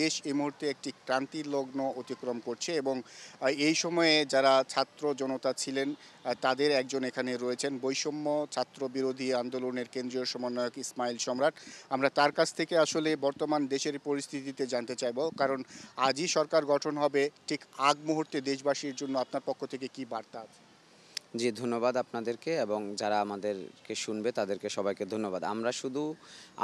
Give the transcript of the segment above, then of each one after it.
দেশ এই মুহূর্তে একটি ক্রান্তির লগ্ন অতিক্রম করছে এবং এই সময়ে যারা ছাত্র জনতা ছিলেন তাদের একজন এখানে রয়েছেন বৈষম্য ছাত্র বিরোধী আন্দোলনের কেন্দ্রীয় সমন্বয়ক ইসমাইল সম্রাট আমরা তার কাছ থেকে আসলে বর্তমান দেশের পরিস্থিতিতে জানতে চাইব কারণ আজই সরকার গঠন হবে ঠিক আগ মুহূর্তে দেশবাসীর জন্য আপনার পক্ষ থেকে কি বার্তা আছে জি ধন্যবাদ আপনাদেরকে এবং যারা আমাদেরকে শুনবে তাদেরকে সবাইকে ধন্যবাদ আমরা শুধু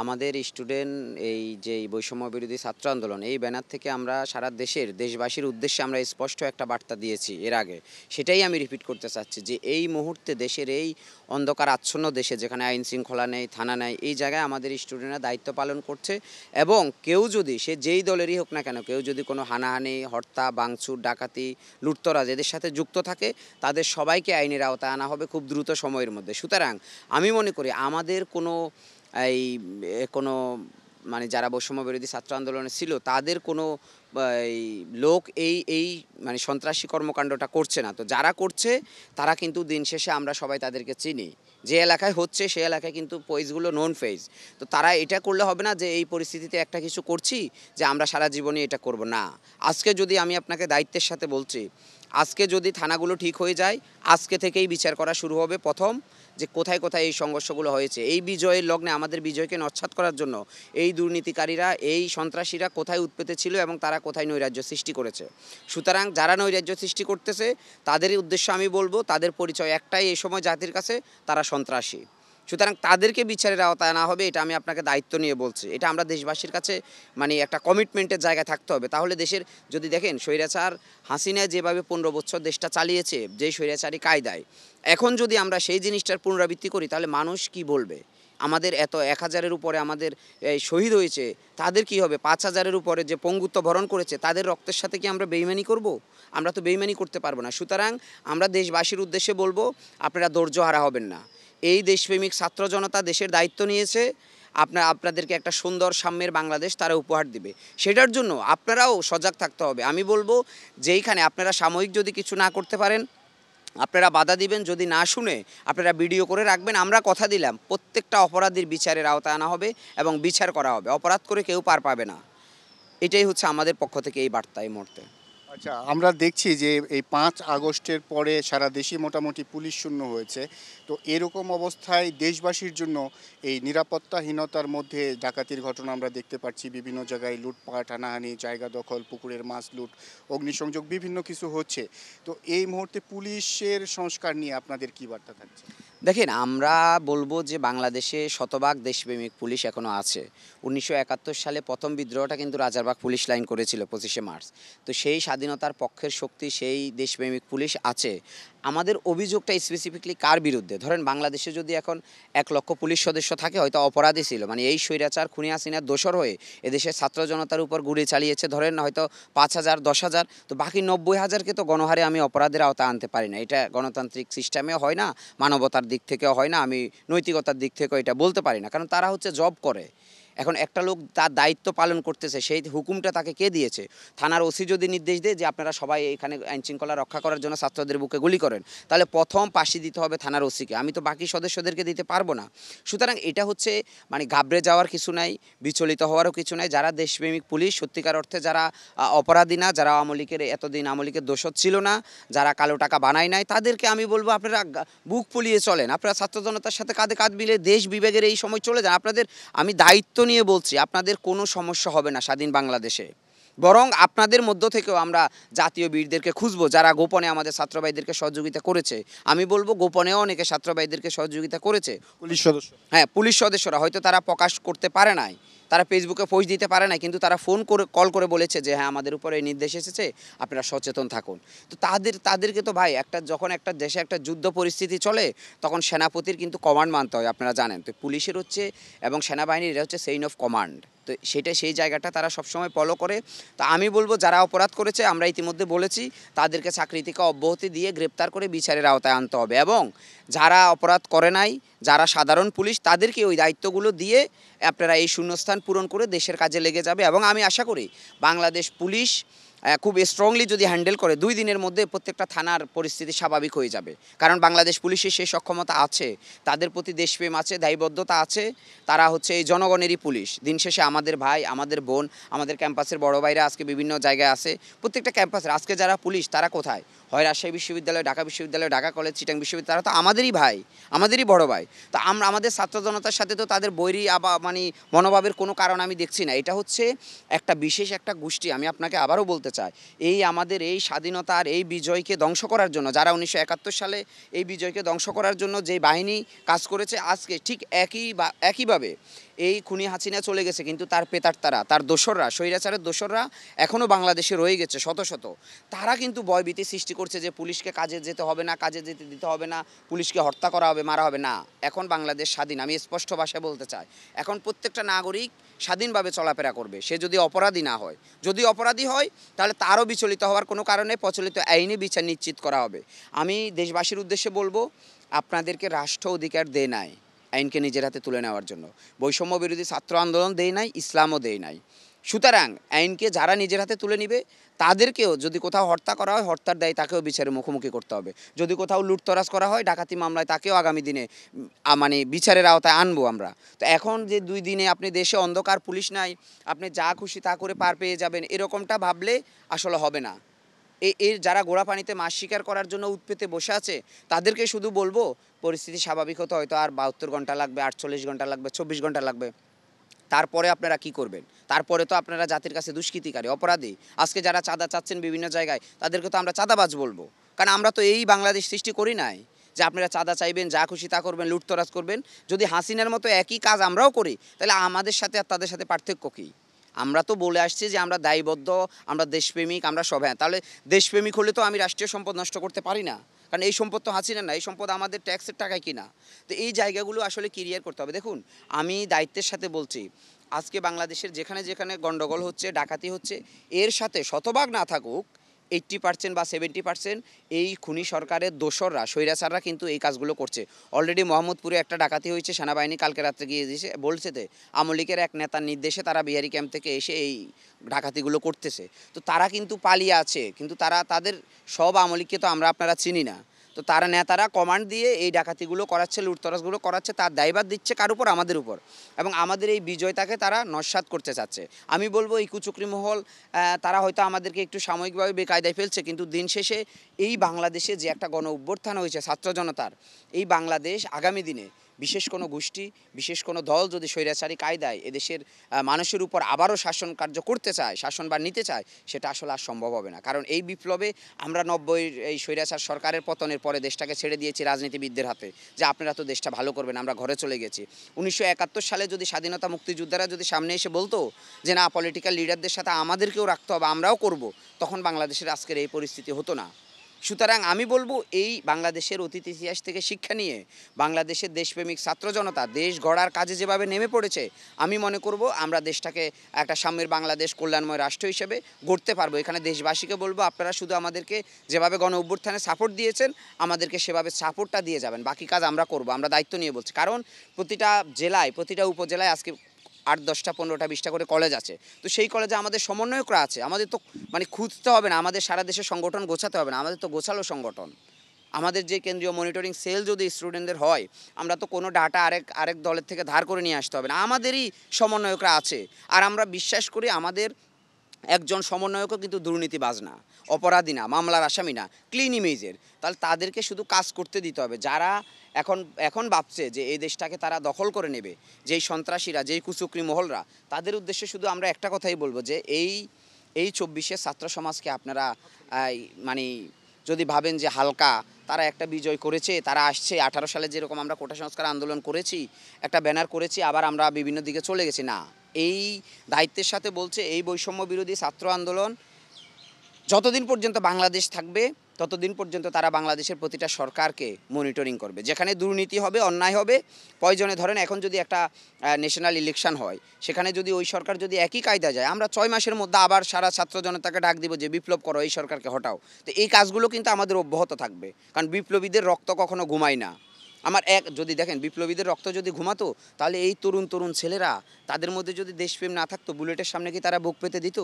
আমাদের স্টুডেন্ট এই যে বৈষম্য বিরোধী ছাত্র আন্দোলন এই ব্যানার থেকে আমরা সারা দেশের দেশবাসীর উদ্দেশ্যে আমরা স্পষ্ট একটা বার্তা দিয়েছি এর আগে সেটাই আমি রিপিট করতে চাচ্ছি যে এই মুহূর্তে দেশের এই অন্ধকার আচ্ছন্ন দেশে যেখানে আইন শৃঙ্খলা নেই থানা নেই এই জায়গায় আমাদের স্টুডেন্টরা দায়িত্ব পালন করছে এবং কেউ যদি সে যেই দলেরই হোক না কেন কেউ যদি কোনো হানাহানি হরতা বাংচুর ডাকাতি লুটতরাজ এদের সাথে যুক্ত থাকে তাদের সবাইকে আইন আইনের আওতায় আনা হবে খুব দ্রুত সময়ের মধ্যে সুতরাং আমি মনে করি আমাদের কোনো এই কোনো মানে যারা বৈষম্য বিরোধী ছাত্র আন্দোলনে ছিল তাদের কোনো লোক এই এই মানে সন্ত্রাসী কর্মকাণ্ডটা করছে না তো যারা করছে তারা কিন্তু দিন শেষে আমরা সবাই তাদেরকে চিনি যে এলাকায় হচ্ছে সে এলাকায় কিন্তু পয়েজগুলো নন ফেজ তো তারা এটা করলে হবে না যে এই পরিস্থিতিতে একটা কিছু করছি যে আমরা সারা জীবনে এটা করব না আজকে যদি আমি আপনাকে দায়িত্বের সাথে বলছি আজকে যদি থানাগুলো ঠিক হয়ে যায় আজকে থেকেই বিচার করা শুরু হবে প্রথম যে কোথায় কোথায় এই সংঘর্ষগুলো হয়েছে এই বিজয়ের লগ্নে আমাদের বিজয়কে নচ্ছাদ করার জন্য এই দুর্নীতিকারীরা এই সন্ত্রাসীরা কোথায় উৎপেতে ছিল এবং তারা কোথায় নৈরাজ্য সৃষ্টি করেছে সুতরাং যারা নৈরাজ্য সৃষ্টি করতেছে তাদের উদ্দেশ্য আমি বলবো তাদের পরিচয় একটাই এই সময় জাতির কাছে তারা সন্ত্রাসী সুতরাং তাদেরকে বিচারের আওতায় না হবে এটা আমি আপনাকে দায়িত্ব নিয়ে বলছি এটা আমরা দেশবাসীর কাছে মানে একটা কমিটমেন্টের জায়গায় থাকতে হবে তাহলে দেশের যদি দেখেন স্বৈরাচার হাসিনা যেভাবে পনেরো বছর দেশটা চালিয়েছে যে স্বৈরাচারই কায়দায় এখন যদি আমরা সেই জিনিসটার পুনরাবৃত্তি করি তাহলে মানুষ কি বলবে আমাদের এত এক হাজারের উপরে আমাদের শহীদ হয়েছে তাদের কি হবে পাঁচ হাজারের উপরে যে পঙ্গুত্ব ভরণ করেছে তাদের রক্তের সাথে কি আমরা বেইমানি করব। আমরা তো বেইমানি করতে পারবো না সুতরাং আমরা দেশবাসীর উদ্দেশ্যে বলবো আপনারা ধৈর্যহারা হবেন না এই দেশপ্রেমিক ছাত্র জনতা দেশের দায়িত্ব নিয়েছে আপনার আপনাদেরকে একটা সুন্দর সাম্যের বাংলাদেশ তারা উপহার দিবে সেটার জন্য আপনারাও সজাগ থাকতে হবে আমি বলবো যেইখানে আপনারা সাময়িক যদি কিছু না করতে পারেন আপনারা বাধা দিবেন যদি না শুনে আপনারা ভিডিও করে রাখবেন আমরা কথা দিলাম প্রত্যেকটা অপরাধীর বিচারের আওতায় আনা হবে এবং বিচার করা হবে অপরাধ করে কেউ পার পাবে না এটাই হচ্ছে আমাদের পক্ষ থেকে এই বার্তা এই মুহূর্তে আচ্ছা আমরা দেখছি যে এই পাঁচ আগস্টের পরে সারা দেশে মোটামুটি পুলিশ শূন্য হয়েছে তো এরকম অবস্থায় দেশবাসীর জন্য এই নিরাপত্তাহীনতার মধ্যে ডাকাতির ঘটনা আমরা দেখতে পাচ্ছি বিভিন্ন জায়গায় লুটপাট হানাহানি জায়গা দখল পুকুরের মাছ লুট অগ্নিসংযোগ বিভিন্ন কিছু হচ্ছে তো এই মুহূর্তে পুলিশের সংস্কার নিয়ে আপনাদের কী বার্তা থাকছে দেখেন আমরা বলবো যে বাংলাদেশে শতভাগ দেশপ্রেমিক পুলিশ এখনও আছে উনিশশো সালে প্রথম বিদ্রোহটা কিন্তু রাজারবাগ পুলিশ লাইন করেছিল পঁচিশে মার্চ তো সেই স্বাধীনতার পক্ষের শক্তি সেই দেশপ্রেমিক পুলিশ আছে আমাদের অভিযোগটা স্পেসিফিকলি কার বিরুদ্ধে ধরেন বাংলাদেশে যদি এখন এক লক্ষ পুলিশ সদস্য থাকে হয়তো অপরাধী ছিল মানে এই স্বৈরাচার খুনি হাসিনার দোষর হয়ে এদেশের ছাত্র জনতার উপর গুড়ি চালিয়েছে ধরেন হয়তো পাঁচ হাজার দশ হাজার তো বাকি নব্বই হাজারকে তো গণহারে আমি অপরাধের আওতা আনতে পারি না এটা গণতান্ত্রিক সিস্টেমেও হয় না মানবতার দিক থেকেও হয় না আমি নৈতিকতার দিক থেকেও এটা বলতে পারি না কারণ তারা হচ্ছে জব করে এখন একটা লোক তার দায়িত্ব পালন করতেছে সেই হুকুমটা তাকে কে দিয়েছে থানার ওসি যদি নির্দেশ দেয় যে আপনারা সবাই এখানে আইন শৃঙ্খলা রক্ষা করার জন্য ছাত্রদের বুকে গুলি করেন তাহলে প্রথম পাশি দিতে হবে থানার ওসিকে আমি তো বাকি সদস্যদেরকে দিতে পারবো না সুতরাং এটা হচ্ছে মানে ঘাবড়ে যাওয়ার কিছু নাই বিচলিত হওয়ারও কিছু নাই যারা দেশপ্রেমিক পুলিশ সত্যিকার অর্থে যারা অপরাধী না যারা আমলিকের এতদিন আমলিকের দোষত ছিল না যারা কালো টাকা বানায় নাই তাদেরকে আমি বলবো আপনারা বুক পুলিয়ে চলেন আপনারা ছাত্র জনতার সাথে কাঁধে কাঁধ মিলে দেশ বিবেকের এই সময় চলে যান আপনাদের আমি দায়িত্ব নিয়ে বলছি আপনাদের কোনো সমস্যা হবে না স্বাধীন বাংলাদেশে বরং আপনাদের মধ্য থেকেও আমরা জাতীয় বীরদেরকে খুঁজবো যারা গোপনে আমাদের ছাত্রবাহীদেরকে সহযোগিতা করেছে আমি বলবো গোপনেও অনেকে ছাত্রবাহীদেরকে সহযোগিতা করেছে পুলিশ সদস্য হ্যাঁ পুলিশ সদস্যরা হয়তো তারা প্রকাশ করতে পারে নাই তারা ফেসবুকে পোস্ট দিতে পারে না কিন্তু তারা ফোন করে কল করে বলেছে যে হ্যাঁ আমাদের উপরে এই নির্দেশ এসেছে আপনারা সচেতন থাকুন তো তাদের তাদেরকে তো ভাই একটা যখন একটা দেশে একটা যুদ্ধ পরিস্থিতি চলে তখন সেনাপতির কিন্তু কমান্ড মানতে হয় আপনারা জানেন তো পুলিশের হচ্ছে এবং সেনাবাহিনীর এটা হচ্ছে সেইন অফ কমান্ড তো সেটা সেই জায়গাটা তারা সবসময় ফলো করে তো আমি বলবো যারা অপরাধ করেছে আমরা ইতিমধ্যে বলেছি তাদেরকে চাকরি থেকে অব্যাহতি দিয়ে গ্রেপ্তার করে বিচারের আওতায় আনতে হবে এবং যারা অপরাধ করে নাই যারা সাধারণ পুলিশ তাদেরকে ওই দায়িত্বগুলো দিয়ে আপনারা এই শূন্যস্থান পূরণ করে দেশের কাজে লেগে যাবে এবং আমি আশা করি বাংলাদেশ পুলিশ খুব স্ট্রংলি যদি হ্যান্ডেল করে দুই দিনের মধ্যে প্রত্যেকটা থানার পরিস্থিতি স্বাভাবিক হয়ে যাবে কারণ বাংলাদেশ পুলিশের সেই সক্ষমতা আছে তাদের প্রতি দেশপ্রেম আছে দায়বদ্ধতা আছে তারা হচ্ছে এই জনগণেরই পুলিশ দিন শেষে আমাদের ভাই আমাদের বোন আমাদের ক্যাম্পাসের বড় ভাইরা আজকে বিভিন্ন জায়গায় আছে প্রত্যেকটা ক্যাম্পাসের আজকে যারা পুলিশ তারা কোথায় হয় রাজশাহী বিশ্ববিদ্যালয় ঢাকা বিশ্ববিদ্যালয় ঢাকা কলেজ চিটাং বিশ্ববিদ্যালয় তারা তো আমাদেরই ভাই আমাদেরই বড় ভাই তো আমরা আমাদের ছাত্র জনতার সাথে তো তাদের বৈরী আবা মানে মনোভাবের কোনো কারণ আমি দেখছি না এটা হচ্ছে একটা বিশেষ একটা গোষ্ঠী আমি আপনাকে আবারও বলতে চাই এই আমাদের এই স্বাধীনতার এই বিজয়কে ধ্বংস করার জন্য যারা উনিশশো সালে এই বিজয়কে ধ্বংস করার জন্য যে বাহিনী কাজ করেছে আজকে ঠিক একই একইভাবে এই খুনি হাসিনা চলে গেছে কিন্তু তার পেতারতারা তার দোসররা স্বৈরাচারের দোসররা এখনও বাংলাদেশে রয়ে গেছে শত শত তারা কিন্তু ভয়ভীতি সৃষ্টি করছে যে পুলিশকে কাজে যেতে হবে না কাজে যেতে দিতে হবে না পুলিশকে হত্যা করা হবে মারা হবে না এখন বাংলাদেশ স্বাধীন আমি স্পষ্ট ভাষায় বলতে চাই এখন প্রত্যেকটা নাগরিক স্বাধীনভাবে চলাফেরা করবে সে যদি অপরাধী না হয় যদি অপরাধী হয় তাহলে তারও বিচলিত হওয়ার কোনো কারণে প্রচলিত আইনি বিচার নিশ্চিত করা হবে আমি দেশবাসীর উদ্দেশ্যে বলবো আপনাদেরকে রাষ্ট্র অধিকার দেয় নাই আইনকে নিজের হাতে তুলে নেওয়ার জন্য বৈষম্য বিরোধী ছাত্র আন্দোলন দেয় নাই ইসলামও দেয় নাই সুতরাং আইনকে যারা নিজের হাতে তুলে নিবে তাদেরকেও যদি কোথাও হত্যা করা হয় হত্যার দেয় তাকেও বিচারের মুখোমুখি করতে হবে যদি কোথাও লুটতরাজ করা হয় ডাকাতি মামলায় তাকেও আগামী দিনে মানে বিচারের আওতায় আনবো আমরা তো এখন যে দুই দিনে আপনি দেশে অন্ধকার পুলিশ নাই আপনি যা খুশি তা করে পার পেয়ে যাবেন এরকমটা ভাবলে আসলে হবে না এর যারা গোড়া পানিতে মাছ শিকার করার জন্য উৎপেতে বসে আছে তাদেরকে শুধু বলবো পরিস্থিতি স্বাভাবিক হতে হয়তো আর বাহাত্তর ঘন্টা লাগবে আটচল্লিশ ঘন্টা লাগবে চব্বিশ ঘন্টা লাগবে তারপরে আপনারা কি করবেন তারপরে তো আপনারা জাতির কাছে দুষ্কৃতিকারী অপরাধী আজকে যারা চাঁদা চাচ্ছেন বিভিন্ন জায়গায় তাদেরকে তো আমরা চাঁদাবাজ বলবো কারণ আমরা তো এই বাংলাদেশ সৃষ্টি করি নাই যে আপনারা চাঁদা চাইবেন যা খুশি তা করবেন লুটতরাজ করবেন যদি হাসিনার মতো একই কাজ আমরাও করি তাহলে আমাদের সাথে আর তাদের সাথে পার্থক্য কী আমরা তো বলে আসছি যে আমরা দায়বদ্ধ আমরা দেশপ্রেমিক আমরা সব হ্যাঁ তাহলে দেশপ্রেমিক হলে তো আমি রাষ্ট্রীয় সম্পদ নষ্ট করতে পারি না কারণ এই সম্পদ তো হাসিনা না এই সম্পদ আমাদের ট্যাক্সের টাকায় কিনা তো এই জায়গাগুলো আসলে ক্লিয়ার করতে হবে দেখুন আমি দায়িত্বের সাথে বলছি আজকে বাংলাদেশের যেখানে যেখানে গণ্ডগোল হচ্ছে ডাকাতি হচ্ছে এর সাথে শতভাগ না থাকুক এইট্টি পার্সেন্ট বা সেভেন্টি পার্সেন্ট এই খুনি সরকারের দোসররা স্বৈরাচাররা কিন্তু এই কাজগুলো করছে অলরেডি মোহাম্মদপুরে একটা ডাকাতি হয়েছে সেনাবাহিনী কালকে রাত্রে গিয়ে দিয়েছে বলছে তে আমলিকের এক নেতার নির্দেশে তারা বিহারি ক্যাম্প থেকে এসে এই ডাকাতিগুলো করতেছে তো তারা কিন্তু পালিয়ে আছে কিন্তু তারা তাদের সব আমলিককে তো আমরা আপনারা চিনি না তো তারা নেতারা কমান্ড দিয়ে এই ডাকাতিগুলো করাচ্ছে লুটতরাজগুলো করাচ্ছে তার দায়ভার দিচ্ছে কার উপর আমাদের উপর এবং আমাদের এই বিজয়টাকে তারা নস্বাত করতে চাচ্ছে আমি বলবো এই কুচুকরি মহল তারা হয়তো আমাদেরকে একটু সাময়িকভাবে বেকায়দায় ফেলছে কিন্তু দিন শেষে এই বাংলাদেশে যে একটা গণ অভ্যর্থান হয়েছে ছাত্র জনতার এই বাংলাদেশ আগামী দিনে বিশেষ কোনো গোষ্ঠী বিশেষ কোনো দল যদি স্বৈরাচারী কায়দায় এদেশের মানুষের উপর আবারও শাসন কার্য করতে চায় শাসন বা নিতে চায় সেটা আসলে আর সম্ভব হবে না কারণ এই বিপ্লবে আমরা নব্বইয়ের এই স্বৈরাচার সরকারের পতনের পরে দেশটাকে ছেড়ে দিয়েছি রাজনীতিবিদদের হাতে যে আপনারা তো দেশটা ভালো করবেন আমরা ঘরে চলে গেছি উনিশশো সালে যদি স্বাধীনতা মুক্তিযোদ্ধারা যদি সামনে এসে বলতো যে না পলিটিক্যাল লিডারদের সাথে আমাদেরকেও রাখতে হবে আমরাও করব তখন বাংলাদেশের আজকের এই পরিস্থিতি হতো না সুতরাং আমি বলবো এই বাংলাদেশের অতীত ইতিহাস থেকে শিক্ষা নিয়ে বাংলাদেশের দেশপ্রেমিক ছাত্র জনতা দেশ গড়ার কাজে যেভাবে নেমে পড়েছে আমি মনে করব আমরা দেশটাকে একটা সাম্যের বাংলাদেশ কল্যাণময় রাষ্ট্র হিসেবে গড়তে পারবো এখানে দেশবাসীকে বলবো আপনারা শুধু আমাদেরকে যেভাবে গণ অভ্যুত্থানে সাপোর্ট দিয়েছেন আমাদেরকে সেভাবে সাপোর্টটা দিয়ে যাবেন বাকি কাজ আমরা করব আমরা দায়িত্ব নিয়ে বলছি কারণ প্রতিটা জেলায় প্রতিটা উপজেলায় আজকে আট দশটা পনেরোটা বিশটা করে কলেজ আছে তো সেই কলেজে আমাদের সমন্বয়করা আছে আমাদের তো মানে খুঁজতে হবে না আমাদের সারা দেশে সংগঠন গোছাতে হবে না আমাদের তো গোছালো সংগঠন আমাদের যে কেন্দ্রীয় মনিটরিং সেল যদি স্টুডেন্টদের হয় আমরা তো কোনো ডাটা আরেক আরেক দলের থেকে ধার করে নিয়ে আসতে হবে না আমাদেরই সমন্বয়করা আছে আর আমরা বিশ্বাস করি আমাদের একজন সমন্বয়কও কিন্তু দুর্নীতিবাজ না অপরাধী না মামলার আসামি না ক্লিন ইমেজের তাহলে তাদেরকে শুধু কাজ করতে দিতে হবে যারা এখন এখন ভাবছে যে এই দেশটাকে তারা দখল করে নেবে যেই সন্ত্রাসীরা যেই কুচুকরি মহলরা তাদের উদ্দেশ্যে শুধু আমরা একটা কথাই বলবো যে এই এই চব্বিশের ছাত্র সমাজকে আপনারা মানে যদি ভাবেন যে হালকা তারা একটা বিজয় করেছে তারা আসছে আঠারো সালে যেরকম আমরা কোটা সংস্কার আন্দোলন করেছি একটা ব্যানার করেছি আবার আমরা বিভিন্ন দিকে চলে গেছি না এই দায়িত্বের সাথে বলছে এই বৈষম্য বিরোধী ছাত্র আন্দোলন যতদিন পর্যন্ত বাংলাদেশ থাকবে ততদিন পর্যন্ত তারা বাংলাদেশের প্রতিটা সরকারকে মনিটরিং করবে যেখানে দুর্নীতি হবে অন্যায় হবে প্রয়োজনে ধরেন এখন যদি একটা ন্যাশনাল ইলেকশন হয় সেখানে যদি ওই সরকার যদি একই কায়দা যায় আমরা ছয় মাসের মধ্যে আবার সারা ছাত্র জনতাকে ডাক দিব যে বিপ্লব করো এই সরকারকে হটাও তো এই কাজগুলো কিন্তু আমাদের অব্যাহত থাকবে কারণ বিপ্লবীদের রক্ত কখনো ঘুমায় না আমার এক যদি দেখেন বিপ্লবীদের রক্ত যদি ঘুমাতো তাহলে এই তরুণ তরুণ ছেলেরা তাদের মধ্যে যদি দেশপ্রেম না থাকতো বুলেটের সামনে কি তারা বুক পেতে দিত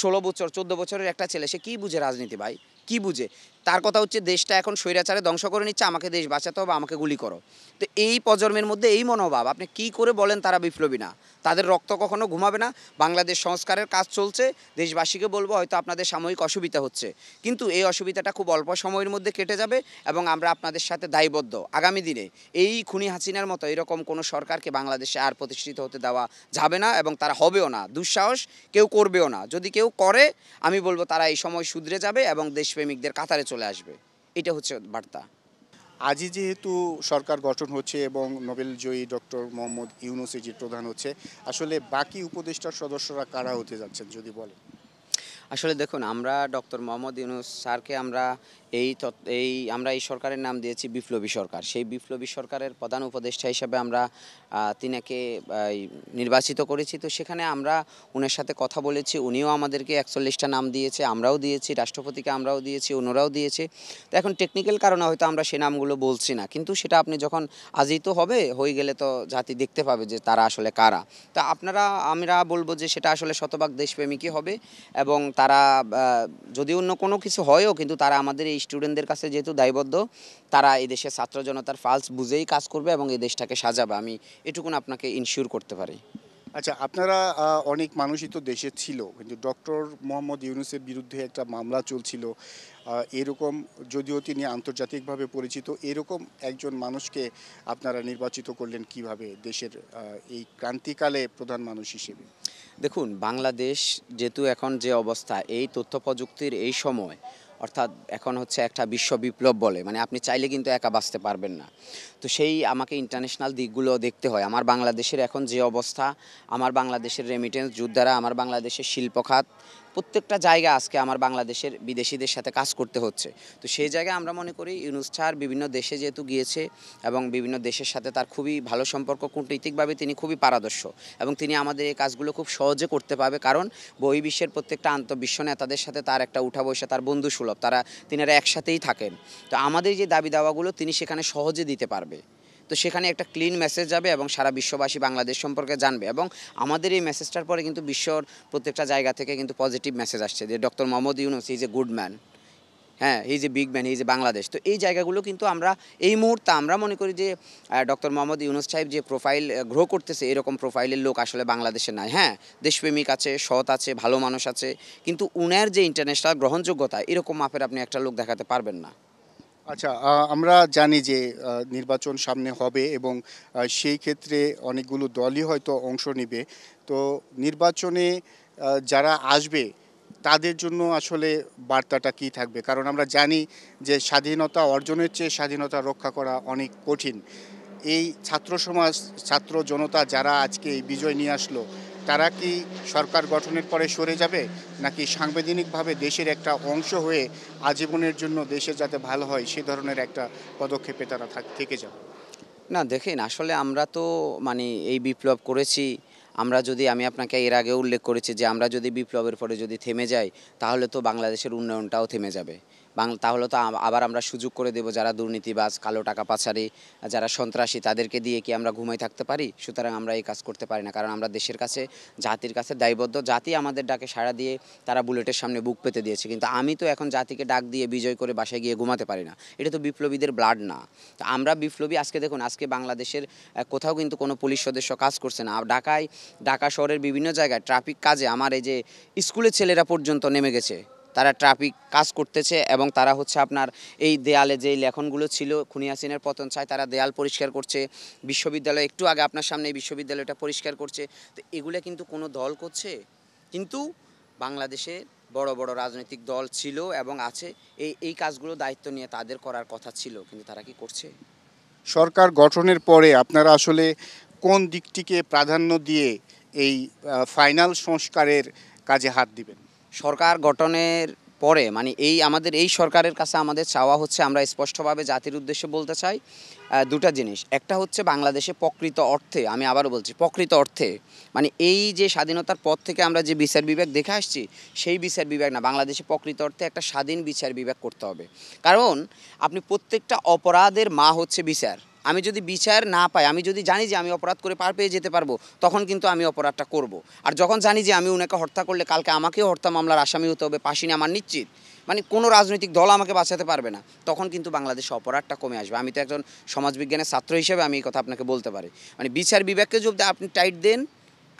ষোলো বছর চোদ্দো বছরের একটা ছেলে সে কী বুঝে রাজনীতি ভাই কি বুঝে তার কথা হচ্ছে দেশটা এখন স্বৈরাচারে ধ্বংস করে নিচ্ছে আমাকে দেশ বাঁচাতে হবে আমাকে গুলি করো তো এই প্রজন্মের মধ্যে এই মনোভাব আপনি কি করে বলেন তারা বিপ্লবী না তাদের রক্ত কখনো ঘুমাবে না বাংলাদেশ সংস্কারের কাজ চলছে দেশবাসীকে বলবো হয়তো আপনাদের সাময়িক অসুবিধা হচ্ছে কিন্তু এই অসুবিধাটা খুব অল্প সময়ের মধ্যে কেটে যাবে এবং আমরা আপনাদের সাথে দায়বদ্ধ আগামী দিনে এই খুনি হাসিনার মতো এরকম কোনো সরকারকে বাংলাদেশে আর প্রতিষ্ঠিত হতে দেওয়া যাবে না এবং তারা হবেও না দুঃসাহস কেউ করবেও না যদি কেউ করে আমি বলবো তারা এই সময় শুধরে যাবে এবং দেশপ্রেমিকদের কাতারে চলে আসবে এটা হচ্ছে বার্তা আজই যেহেতু সরকার গঠন হচ্ছে এবং নোবেল জয়ী ডক্টর মোহাম্মদ ইউনুসিজি প্রধান হচ্ছে আসলে বাকি উপদেষ্টার সদস্যরা কারা হতে যাচ্ছেন যদি বলেন আসলে দেখুন আমরা ডক্টর মোহাম্মদ ইউনুস স্যারকে আমরা এই এই আমরা এই সরকারের নাম দিয়েছি বিপ্লবী সরকার সেই বিপ্লবী সরকারের প্রধান উপদেষ্টা হিসাবে আমরা তিনাকে নির্বাচিত করেছি তো সেখানে আমরা উনার সাথে কথা বলেছি উনিও আমাদেরকে একচল্লিশটা নাম দিয়েছে আমরাও দিয়েছি রাষ্ট্রপতিকে আমরাও দিয়েছি ওনারাও দিয়েছে তো এখন টেকনিক্যাল কারণে হয়তো আমরা সে নামগুলো বলছি না কিন্তু সেটা আপনি যখন আজই তো হবে হয়ে গেলে তো জাতি দেখতে পাবে যে তারা আসলে কারা তা আপনারা আমরা বলবো যে সেটা আসলে শতভাগ দেশপ্রেমিকই হবে এবং তারা যদি অন্য কোনো কিছু হয়ও কিন্তু তারা আমাদের এই স্টুডেন্টদের কাছে যেহেতু দায়বদ্ধ তারা দেশের ছাত্র জনতার ফালস বুঝেই কাজ করবে এবং এই দেশটাকে সাজাবে আমি এটুকুন আপনাকে ইনশিওর করতে পারি আচ্ছা আপনারা অনেক মানুষই তো দেশে ছিল কিন্তু ডক্টর মোহাম্মদ ইউনুসের বিরুদ্ধে একটা মামলা চলছিল এরকম যদিও তিনি আন্তর্জাতিকভাবে পরিচিত এরকম একজন মানুষকে আপনারা নির্বাচিত করলেন কিভাবে দেশের এই ক্রান্তিকালে প্রধান মানুষ হিসেবে দেখুন বাংলাদেশ যেহেতু এখন যে অবস্থা এই তথ্য প্রযুক্তির এই সময় অর্থাৎ এখন হচ্ছে একটা বিশ্ব বিপ্লব বলে মানে আপনি চাইলে কিন্তু একা বাঁচতে পারবেন না তো সেই আমাকে ইন্টারন্যাশনাল দিকগুলো দেখতে হয় আমার বাংলাদেশের এখন যে অবস্থা আমার বাংলাদেশের রেমিটেন্স যোদ্ধারা আমার বাংলাদেশের শিল্পখাত প্রত্যেকটা জায়গা আজকে আমার বাংলাদেশের বিদেশিদের সাথে কাজ করতে হচ্ছে তো সেই জায়গায় আমরা মনে করি ইউনুস ছাড় বিভিন্ন দেশে যেহেতু গিয়েছে এবং বিভিন্ন দেশের সাথে তার খুবই ভালো সম্পর্ক কূটনৈতিকভাবে তিনি খুবই পারদর্শ এবং তিনি আমাদের এই কাজগুলো খুব সহজে করতে পারবে কারণ বহির্বিশ্বের প্রত্যেকটা আন্তঃবিশ্ব নেতাদের সাথে তার একটা উঠা বসে তার বন্ধু সুলভ তারা তিনারা একসাথেই থাকেন তো আমাদের যে দাবি দাওয়াগুলো তিনি সেখানে সহজে দিতে পারবে তো সেখানে একটা ক্লিন মেসেজ যাবে এবং সারা বিশ্ববাসী বাংলাদেশ সম্পর্কে জানবে এবং আমাদের এই মেসেজটার পরে কিন্তু বিশ্বর প্রত্যেকটা জায়গা থেকে কিন্তু পজিটিভ মেসেজ আসছে যে doctor Mohammad Yunus is a good man হ্যাঁ এই যে বিগ ম্যান এই যে বাংলাদেশ তো এই জায়গাগুলো কিন্তু আমরা এই মুহূর্তে আমরা মনে করি যে ডক্টর মোহাম্মদ ইউনুস সাহেব যে প্রোফাইল গ্রো করতেছে এরকম প্রোফাইলের লোক আসলে বাংলাদেশে নাই হ্যাঁ দেশপ্রেমিক আছে সৎ আছে ভালো মানুষ আছে কিন্তু উনার যে ইন্টারন্যাশনাল গ্রহণযোগ্যতা এরকম মাপের আপনি একটা লোক দেখাতে পারবেন না আচ্ছা আমরা জানি যে নির্বাচন সামনে হবে এবং সেই ক্ষেত্রে অনেকগুলো দলই হয়তো অংশ নেবে তো নির্বাচনে যারা আসবে তাদের জন্য আসলে বার্তাটা কি থাকবে কারণ আমরা জানি যে স্বাধীনতা অর্জনের চেয়ে স্বাধীনতা রক্ষা করা অনেক কঠিন এই ছাত্র সমাজ ছাত্র জনতা যারা আজকে এই বিজয় নিয়ে আসলো তারা কি সরকার গঠনের পরে সরে যাবে নাকি সাংবিধানিকভাবে দেশের একটা অংশ হয়ে আজীবনের জন্য দেশে যাতে ভালো হয় সে ধরনের একটা পদক্ষেপে তারা থেকে যাবে না দেখেন আসলে আমরা তো মানে এই বিপ্লব করেছি আমরা যদি আমি আপনাকে এর আগে উল্লেখ করেছি যে আমরা যদি বিপ্লবের পরে যদি থেমে যাই তাহলে তো বাংলাদেশের উন্নয়নটাও থেমে যাবে বাংলা তাহলে তো আবার আমরা সুযোগ করে দেব যারা দুর্নীতিবাজ কালো টাকা পাচারে যারা সন্ত্রাসী তাদেরকে দিয়ে কি আমরা ঘুমাই থাকতে পারি সুতরাং আমরা এই কাজ করতে পারি না কারণ আমরা দেশের কাছে জাতির কাছে দায়বদ্ধ জাতি আমাদের ডাকে সাড়া দিয়ে তারা বুলেটের সামনে বুক পেতে দিয়েছে কিন্তু আমি তো এখন জাতিকে ডাক দিয়ে বিজয় করে বাসায় গিয়ে ঘুমাতে পারি না এটা তো বিপ্লবীদের ব্লাড না তো আমরা বিপ্লবী আজকে দেখুন আজকে বাংলাদেশের কোথাও কিন্তু কোনো পুলিশ সদস্য কাজ করছে না ঢাকায় ঢাকা শহরের বিভিন্ন জায়গায় ট্রাফিক কাজে আমার এই যে স্কুলের ছেলেরা পর্যন্ত নেমে গেছে তারা ট্রাফিক কাজ করতেছে এবং তারা হচ্ছে আপনার এই দেয়ালে যেই লেখনগুলো ছিল খুনিয়াসিনের পতন চায় তারা দেয়াল পরিষ্কার করছে বিশ্ববিদ্যালয় একটু আগে আপনার সামনে এই বিশ্ববিদ্যালয়টা পরিষ্কার করছে তো এগুলো কিন্তু কোনো দল করছে কিন্তু বাংলাদেশে বড় বড় রাজনৈতিক দল ছিল এবং আছে এই এই কাজগুলো দায়িত্ব নিয়ে তাদের করার কথা ছিল কিন্তু তারা কি করছে সরকার গঠনের পরে আপনারা আসলে কোন দিকটিকে প্রাধান্য দিয়ে এই ফাইনাল সংস্কারের কাজে হাত দিবেন সরকার গঠনের পরে মানে এই আমাদের এই সরকারের কাছে আমাদের চাওয়া হচ্ছে আমরা স্পষ্টভাবে জাতির উদ্দেশ্যে বলতে চাই দুটা জিনিস একটা হচ্ছে বাংলাদেশে প্রকৃত অর্থে আমি আবারও বলছি প্রকৃত অর্থে মানে এই যে স্বাধীনতার পর থেকে আমরা যে বিচার বিভাগ দেখে আসছি সেই বিচার বিভাগ না বাংলাদেশে প্রকৃত অর্থে একটা স্বাধীন বিচার বিভাগ করতে হবে কারণ আপনি প্রত্যেকটা অপরাধের মা হচ্ছে বিচার আমি যদি বিচার না পাই আমি যদি জানি যে আমি অপরাধ করে পার পেয়ে যেতে পারবো তখন কিন্তু আমি অপরাধটা করব। আর যখন জানি যে আমি ওনাকে হত্যা করলে কালকে আমাকেও হত্যা মামলার আসামি হতে হবে পাশিনে আমার নিশ্চিত মানে কোনো রাজনৈতিক দল আমাকে বাঁচাতে পারবে না তখন কিন্তু বাংলাদেশে অপরাধটা কমে আসবে আমি তো একজন সমাজবিজ্ঞানের ছাত্র হিসেবে আমি এই কথা আপনাকে বলতে পারি মানে বিচার বিবেককে যদি আপনি টাইট দেন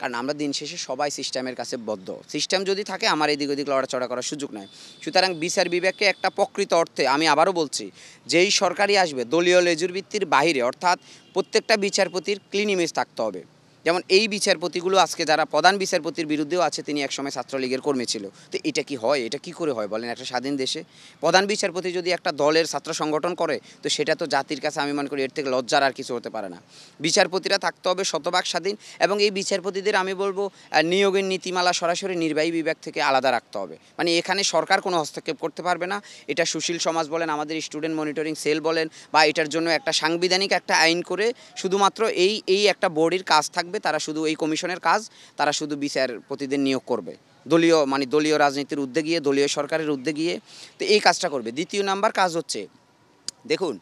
কারণ আমরা দিন শেষে সবাই সিস্টেমের কাছে বদ্ধ সিস্টেম যদি থাকে আমার এদিক ওদিক লড়াচড়া করার সুযোগ নাই সুতরাং বিচার বিভাগকে একটা প্রকৃত অর্থে আমি আবারও বলছি যেই সরকারি আসবে দলীয় লেজুর বৃত্তির বাহিরে অর্থাৎ প্রত্যেকটা বিচারপতির ক্লিন ইমেজ থাকতে হবে যেমন এই বিচারপতিগুলো আজকে যারা প্রধান বিচারপতির বিরুদ্ধেও আছে তিনি একসময় ছাত্রলীগের কর্মী ছিল তো এটা কি হয় এটা কি করে হয় বলেন একটা স্বাধীন দেশে প্রধান বিচারপতি যদি একটা দলের ছাত্র সংগঠন করে তো সেটা তো জাতির কাছে আমি মনে করি এর থেকে লজ্জার আর কিছু হতে পারে না বিচারপতিরা থাকতে হবে শতভাগ স্বাধীন এবং এই বিচারপতিদের আমি বলবো নিয়োগের নীতিমালা সরাসরি নির্বাহী বিভাগ থেকে আলাদা রাখতে হবে মানে এখানে সরকার কোনো হস্তক্ষেপ করতে পারবে না এটা সুশীল সমাজ বলেন আমাদের স্টুডেন্ট মনিটরিং সেল বলেন বা এটার জন্য একটা সাংবিধানিক একটা আইন করে শুধুমাত্র এই এই একটা বোর্ডের কাজ থাকবে থাকবে তারা শুধু এই কমিশনের কাজ তারা শুধু বিচার প্রতিদিন নিয়োগ করবে দলীয় মানে দলীয় রাজনীতির গিয়ে দলীয় সরকারের গিয়ে তো এই কাজটা করবে দ্বিতীয় নাম্বার কাজ হচ্ছে দেখুন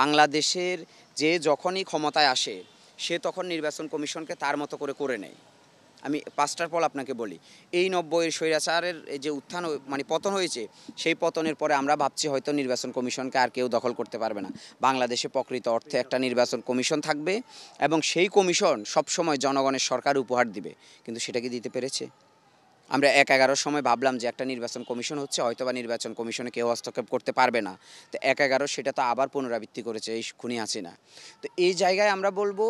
বাংলাদেশের যে যখনই ক্ষমতায় আসে সে তখন নির্বাচন কমিশনকে তার মতো করে করে নেয় আমি পাঁচটার পর আপনাকে বলি এই নব্বইয়ের স্বৈরাচারের যে উত্থান মানে পতন হয়েছে সেই পতনের পরে আমরা ভাবছি হয়তো নির্বাচন কমিশনকে আর কেউ দখল করতে পারবে না বাংলাদেশে প্রকৃত অর্থে একটা নির্বাচন কমিশন থাকবে এবং সেই কমিশন সবসময় জনগণের সরকার উপহার দিবে কিন্তু সেটাকে দিতে পেরেছে আমরা এক এগারোর সময় ভাবলাম যে একটা নির্বাচন কমিশন হচ্ছে হয়তো বা নির্বাচন কমিশনে কেউ হস্তক্ষেপ করতে পারবে না তো এক এগারো সেটা তো আবার পুনরাবৃত্তি করেছে এই খুনি না তো এই জায়গায় আমরা বলবো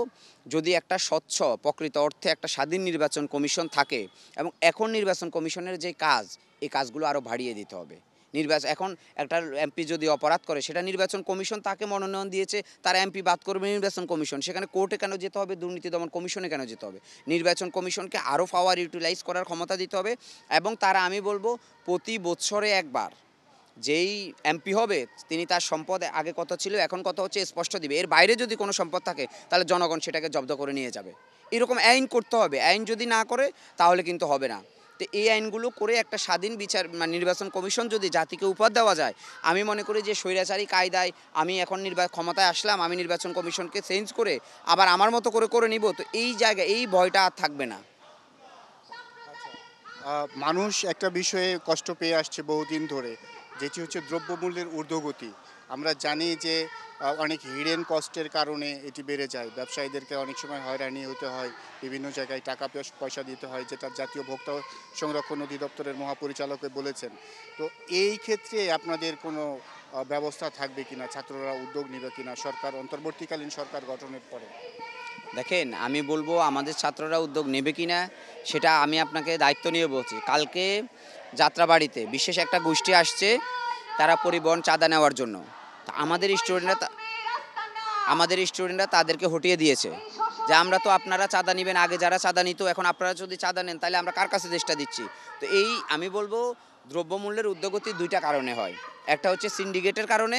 যদি একটা স্বচ্ছ প্রকৃত অর্থে একটা স্বাধীন নির্বাচন কমিশন থাকে এবং এখন নির্বাচন কমিশনের যে কাজ এই কাজগুলো আরও বাড়িয়ে দিতে হবে নির্বাচন এখন একটা এমপি যদি অপরাধ করে সেটা নির্বাচন কমিশন তাকে মনোনয়ন দিয়েছে তার এমপি বাদ করবে নির্বাচন কমিশন সেখানে কোর্টে কেন যেতে হবে দুর্নীতি দমন কমিশনে কেন যেতে হবে নির্বাচন কমিশনকে আরও পাওয়ার ইউটিলাইজ করার ক্ষমতা দিতে হবে এবং তারা আমি বলবো প্রতি বছরে একবার যেই এমপি হবে তিনি তার সম্পদ আগে কত ছিল এখন কত হচ্ছে স্পষ্ট দিবে এর বাইরে যদি কোনো সম্পদ থাকে তাহলে জনগণ সেটাকে জব্দ করে নিয়ে যাবে এরকম আইন করতে হবে আইন যদি না করে তাহলে কিন্তু হবে না তো এই আইনগুলো করে একটা স্বাধীন বিচার নির্বাচন কমিশন যদি জাতিকে উপহার দেওয়া যায় আমি মনে করি যে স্বৈরাচারী কায়দায় আমি এখন নির্বা ক্ষমতায় আসলাম আমি নির্বাচন কমিশনকে চেঞ্জ করে আবার আমার মতো করে করে নিব তো এই জায়গায় এই ভয়টা আর থাকবে না আচ্ছা, মানুষ একটা বিষয়ে কষ্ট পেয়ে আসছে বহুদিন ধরে যেটি হচ্ছে দ্রব্যমূল্যের ঊর্ধ্বগতি আমরা জানি যে অনেক হিডেন কস্টের কারণে এটি বেড়ে যায় ব্যবসায়ীদেরকে অনেক সময় হয়রানি হতে হয় বিভিন্ন জায়গায় টাকা পয়সা দিতে হয় যেটা জাতীয় ভোক্তা সংরক্ষণ অধিদপ্তরের মহাপরিচালকে বলেছেন তো এই ক্ষেত্রে আপনাদের কোনো ব্যবস্থা থাকবে কিনা ছাত্ররা উদ্যোগ নেবে কিনা সরকার অন্তর্বর্তীকালীন সরকার গঠনের পরে দেখেন আমি বলবো আমাদের ছাত্ররা উদ্যোগ নেবে কিনা সেটা আমি আপনাকে দায়িত্ব নিয়ে বলছি কালকে যাত্রাবাড়িতে বিশেষ একটা গোষ্ঠী আসছে তারা পরিবহন চাঁদা নেওয়ার জন্য আমাদের স্টুডেন্টরা আমাদের স্টুডেন্টরা তাদেরকে হটিয়ে দিয়েছে যে আমরা তো আপনারা চাঁদা নেবেন আগে যারা চাঁদা নিত এখন আপনারা যদি চাঁদা নেন তাহলে আমরা কার কাছে দেশটা দিচ্ছি তো এই আমি বলবো দ্রব্যমূল্যের উদ্যোগতি দুইটা কারণে হয় একটা হচ্ছে সিন্ডিকেটের কারণে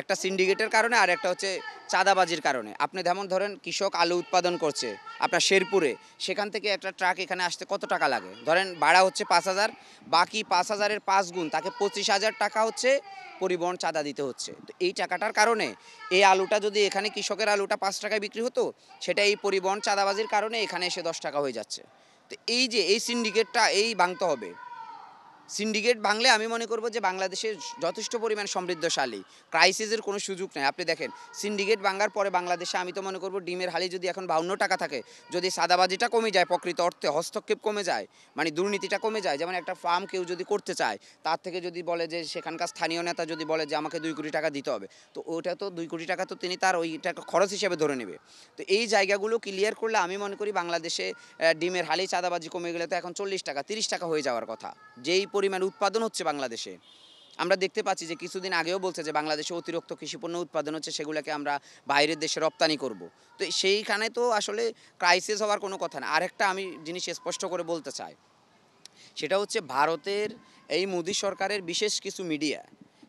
একটা সিন্ডিকেটের কারণে আর একটা হচ্ছে চাঁদাবাজির কারণে আপনি যেমন ধরেন কৃষক আলু উৎপাদন করছে আপনার শেরপুরে সেখান থেকে একটা ট্রাক এখানে আসতে কত টাকা লাগে ধরেন ভাড়া হচ্ছে পাঁচ হাজার বাকি পাঁচ হাজারের পাঁচ গুণ তাকে পঁচিশ হাজার টাকা হচ্ছে পরিবহন চাঁদা দিতে হচ্ছে তো এই টাকাটার কারণে এই আলুটা যদি এখানে কৃষকের আলুটা পাঁচ টাকায় বিক্রি হতো সেটা এই পরিবহন চাঁদাবাজির কারণে এখানে এসে দশ টাকা হয়ে যাচ্ছে তো এই যে এই সিন্ডিকেটটা এই ভাঙতে হবে সিন্ডিকেট ভাঙলে আমি মনে করব যে বাংলাদেশের যথেষ্ট পরিমাণ সমৃদ্ধশালী ক্রাইসিসের কোনো সুযোগ নেই আপনি দেখেন সিন্ডিকেট ভাঙার পরে বাংলাদেশে আমি তো মনে করব ডিমের হালি যদি এখন বাউন্ন টাকা থাকে যদি সাদাবাজিটা কমে যায় প্রকৃত অর্থে হস্তক্ষেপ কমে যায় মানে দুর্নীতিটা কমে যায় যেমন একটা ফার্ম কেউ যদি করতে চায় তার থেকে যদি বলে যে সেখানকার স্থানীয় নেতা যদি বলে যে আমাকে দুই কোটি টাকা দিতে হবে তো ওটা তো দুই কোটি টাকা তো তিনি তার ওইটা খরচ হিসেবে ধরে নেবে তো এই জায়গাগুলো ক্লিয়ার করলে আমি মনে করি বাংলাদেশে ডিমের হালি চাঁদাবাজি কমে গেলে তো এখন চল্লিশ টাকা তিরিশ টাকা হয়ে যাওয়ার কথা যেই পরিমাণ উৎপাদন হচ্ছে বাংলাদেশে আমরা দেখতে পাচ্ছি যে কিছুদিন আগেও বলছে যে বাংলাদেশে অতিরিক্ত কৃষিপণ্য উৎপাদন হচ্ছে সেগুলোকে আমরা বাইরের দেশে রপ্তানি করব তো সেইখানে তো আসলে ক্রাইসিস হওয়ার কোনো কথা না আরেকটা আমি জিনিস স্পষ্ট করে বলতে চাই সেটা হচ্ছে ভারতের এই মোদী সরকারের বিশেষ কিছু মিডিয়া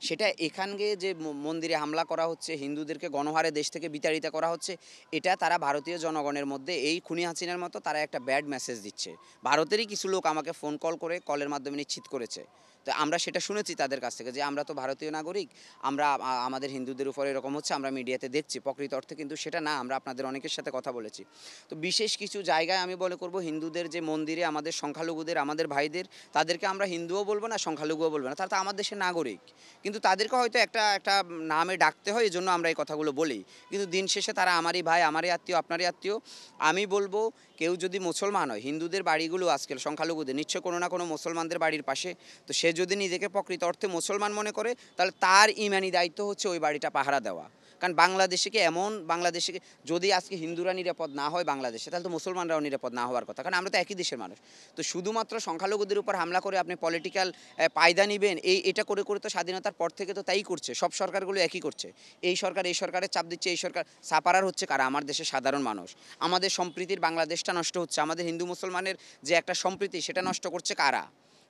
সেটা এখানকে যে মন্দিরে হামলা করা হচ্ছে হিন্দুদেরকে গণহারে দেশ থেকে বিতাড়িত করা হচ্ছে এটা তারা ভারতীয় জনগণের মধ্যে এই খুনি হাসিনার মতো তারা একটা ব্যাড মেসেজ দিচ্ছে ভারতেরই কিছু লোক আমাকে ফোন কল করে কলের মাধ্যমে নিশ্চিত করেছে তো আমরা সেটা শুনেছি তাদের কাছ থেকে যে আমরা তো ভারতীয় নাগরিক আমরা আমাদের হিন্দুদের উপর এরকম হচ্ছে আমরা মিডিয়াতে দেখছি প্রকৃত অর্থে কিন্তু সেটা না আমরা আপনাদের অনেকের সাথে কথা বলেছি তো বিশেষ কিছু জায়গায় আমি বলে করব হিন্দুদের যে মন্দিরে আমাদের সংখ্যালঘুদের আমাদের ভাইদের তাদেরকে আমরা হিন্দুও বলবো না সংখ্যালঘুও বলবো না তারা তো আমাদের দেশের নাগরিক কিন্তু তাদেরকে হয়তো একটা একটা নামে ডাকতে হয় এই জন্য আমরা এই কথাগুলো বলি কিন্তু দিন শেষে তারা আমারই ভাই আমারই আত্মীয় আপনারই আত্মীয় আমি বলবো কেউ যদি মুসলমান হয় হিন্দুদের বাড়িগুলো আজকাল সংখ্যালঘুদের নিশ্চয় কোনো না কোনো মুসলমানদের বাড়ির পাশে তো সে যদি নিজেকে প্রকৃত অর্থে মুসলমান মনে করে তাহলে তার ইমানি দায়িত্ব হচ্ছে ওই বাড়িটা পাহারা দেওয়া কারণ কি এমন বাংলাদেশে যদি আজকে হিন্দুরা নিরাপদ না হয় বাংলাদেশে তাহলে তো মুসলমানরাও নিরাপদ না হওয়ার কথা কারণ আমরা তো একই দেশের মানুষ তো শুধুমাত্র সংখ্যালঘুদের উপর হামলা করে আপনি পলিটিক্যাল পায়দা নেবেন এই এটা করে করে তো স্বাধীনতার পর থেকে তো তাই করছে সব সরকারগুলো একই করছে এই সরকার এই সরকারের চাপ দিচ্ছে এই সরকার সাপারার হচ্ছে কারা আমার দেশের সাধারণ মানুষ আমাদের সম্প্রীতির বাংলাদেশটা নষ্ট হচ্ছে আমাদের হিন্দু মুসলমানের যে একটা সম্প্রীতি সেটা নষ্ট করছে কারা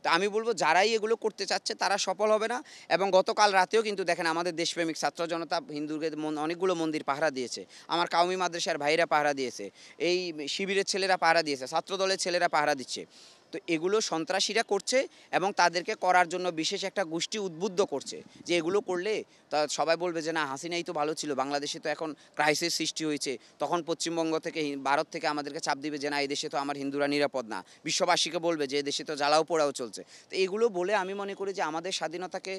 তা আমি বলবো যারাই এগুলো করতে চাচ্ছে তারা সফল হবে না এবং গতকাল রাতেও কিন্তু দেখেন আমাদের দেশপ্রেমিক ছাত্র জনতা হিন্দুদের অনেকগুলো মন্দির পাহারা দিয়েছে আমার কাউমি মাদ্রাসার ভাইরা পাহারা দিয়েছে এই শিবিরের ছেলেরা পাহারা দিয়েছে ছাত্র দলের ছেলেরা পাহারা দিচ্ছে তো এগুলো সন্ত্রাসীরা করছে এবং তাদেরকে করার জন্য বিশেষ একটা গোষ্ঠী উদ্বুদ্ধ করছে যে এগুলো করলে তা সবাই বলবে যে না হাসিনাই তো ভালো ছিল বাংলাদেশে তো এখন ক্রাইসিস সৃষ্টি হয়েছে তখন পশ্চিমবঙ্গ থেকে ভারত থেকে আমাদেরকে চাপ দিবে যে না দেশে তো আমার হিন্দুরা নিরাপদ না বিশ্ববাসীকে বলবে যে দেশে তো জ্বালাও পোড়াও চলছে তো এগুলো বলে আমি মনে করি যে আমাদের স্বাধীনতাকে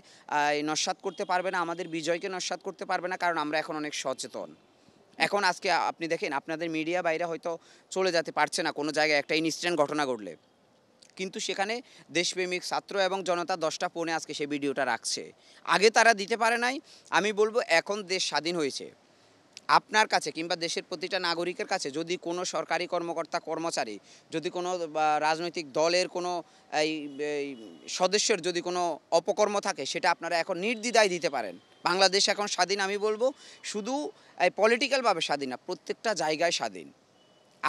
নস্বাত করতে পারবে না আমাদের বিজয়কে নস্বাত করতে পারবে না কারণ আমরা এখন অনেক সচেতন এখন আজকে আপনি দেখেন আপনাদের মিডিয়া বাইরে হয়তো চলে যেতে পারছে না কোনো জায়গায় একটা ইনস্ট্যান্ট ঘটনা ঘটলে কিন্তু সেখানে দেশপ্রেমিক ছাত্র এবং জনতা দশটা পৌনে আজকে সেই ভিডিওটা রাখছে আগে তারা দিতে পারে নাই আমি বলবো এখন দেশ স্বাধীন হয়েছে আপনার কাছে কিংবা দেশের প্রতিটা নাগরিকের কাছে যদি কোনো সরকারি কর্মকর্তা কর্মচারী যদি কোনো রাজনৈতিক দলের কোনো এই সদস্যের যদি কোনো অপকর্ম থাকে সেটা আপনারা এখন নির্দ্বিধায় দিতে পারেন বাংলাদেশ এখন স্বাধীন আমি বলবো শুধু পলিটিক্যালভাবে স্বাধীন না প্রত্যেকটা জায়গায় স্বাধীন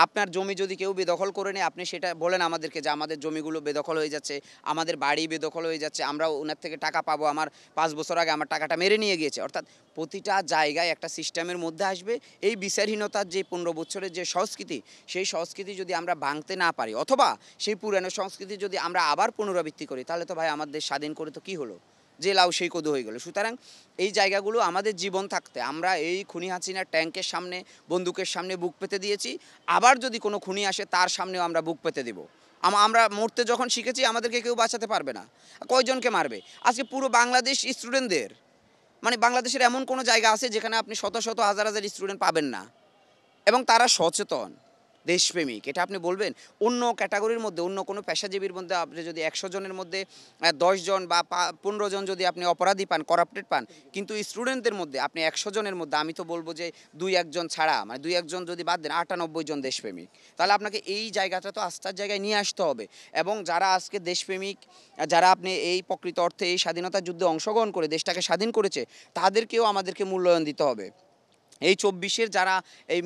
আপনার জমি যদি কেউ বেদখল করে নেয় আপনি সেটা বলেন আমাদেরকে যে আমাদের জমিগুলো বেদখল হয়ে যাচ্ছে আমাদের বাড়ি বেদখল হয়ে যাচ্ছে আমরা ওনার থেকে টাকা পাবো আমার পাঁচ বছর আগে আমার টাকাটা মেরে নিয়ে গিয়েছে অর্থাৎ প্রতিটা জায়গায় একটা সিস্টেমের মধ্যে আসবে এই বিচারহীনতার যে পনেরো বছরের যে সংস্কৃতি সেই সংস্কৃতি যদি আমরা ভাঙতে না পারি অথবা সেই পুরানো সংস্কৃতি যদি আমরা আবার পুনরাবৃত্তি করি তাহলে তো ভাই আমাদের স্বাধীন করে তো কী হলো যে লাউ সেই কদু হয়ে গেল সুতরাং এই জায়গাগুলো আমাদের জীবন থাকতে আমরা এই খুনি হাসিনার ট্যাঙ্কের সামনে বন্দুকের সামনে বুক পেতে দিয়েছি আবার যদি কোনো খুনি আসে তার সামনেও আমরা বুক পেতে দেবো আমরা মরতে যখন শিখেছি আমাদেরকে কেউ বাঁচাতে পারবে না কয়জনকে মারবে আজকে পুরো বাংলাদেশ স্টুডেন্টদের মানে বাংলাদেশের এমন কোনো জায়গা আছে যেখানে আপনি শত শত হাজার হাজার স্টুডেন্ট পাবেন না এবং তারা সচেতন দেশপ্রেমিক এটা আপনি বলবেন অন্য ক্যাটাগরির মধ্যে অন্য কোনো পেশাজীবীর মধ্যে আপনি যদি একশো জনের মধ্যে দশজন বা পনেরো জন যদি আপনি অপরাধী পান করাপ্টেড পান কিন্তু স্টুডেন্টদের মধ্যে আপনি একশো জনের মধ্যে আমি তো বলবো যে দুই একজন ছাড়া মানে দুই একজন যদি বাদ দেন আটানব্বই জন দেশপ্রেমিক তাহলে আপনাকে এই জায়গাটা তো আস্থার জায়গায় নিয়ে আসতে হবে এবং যারা আজকে দেশপ্রেমিক যারা আপনি এই প্রকৃত অর্থে এই স্বাধীনতা যুদ্ধে অংশগ্রহণ করে দেশটাকে স্বাধীন করেছে তাদেরকেও আমাদেরকে মূল্যায়ন দিতে হবে এই চব্বিশের যারা এই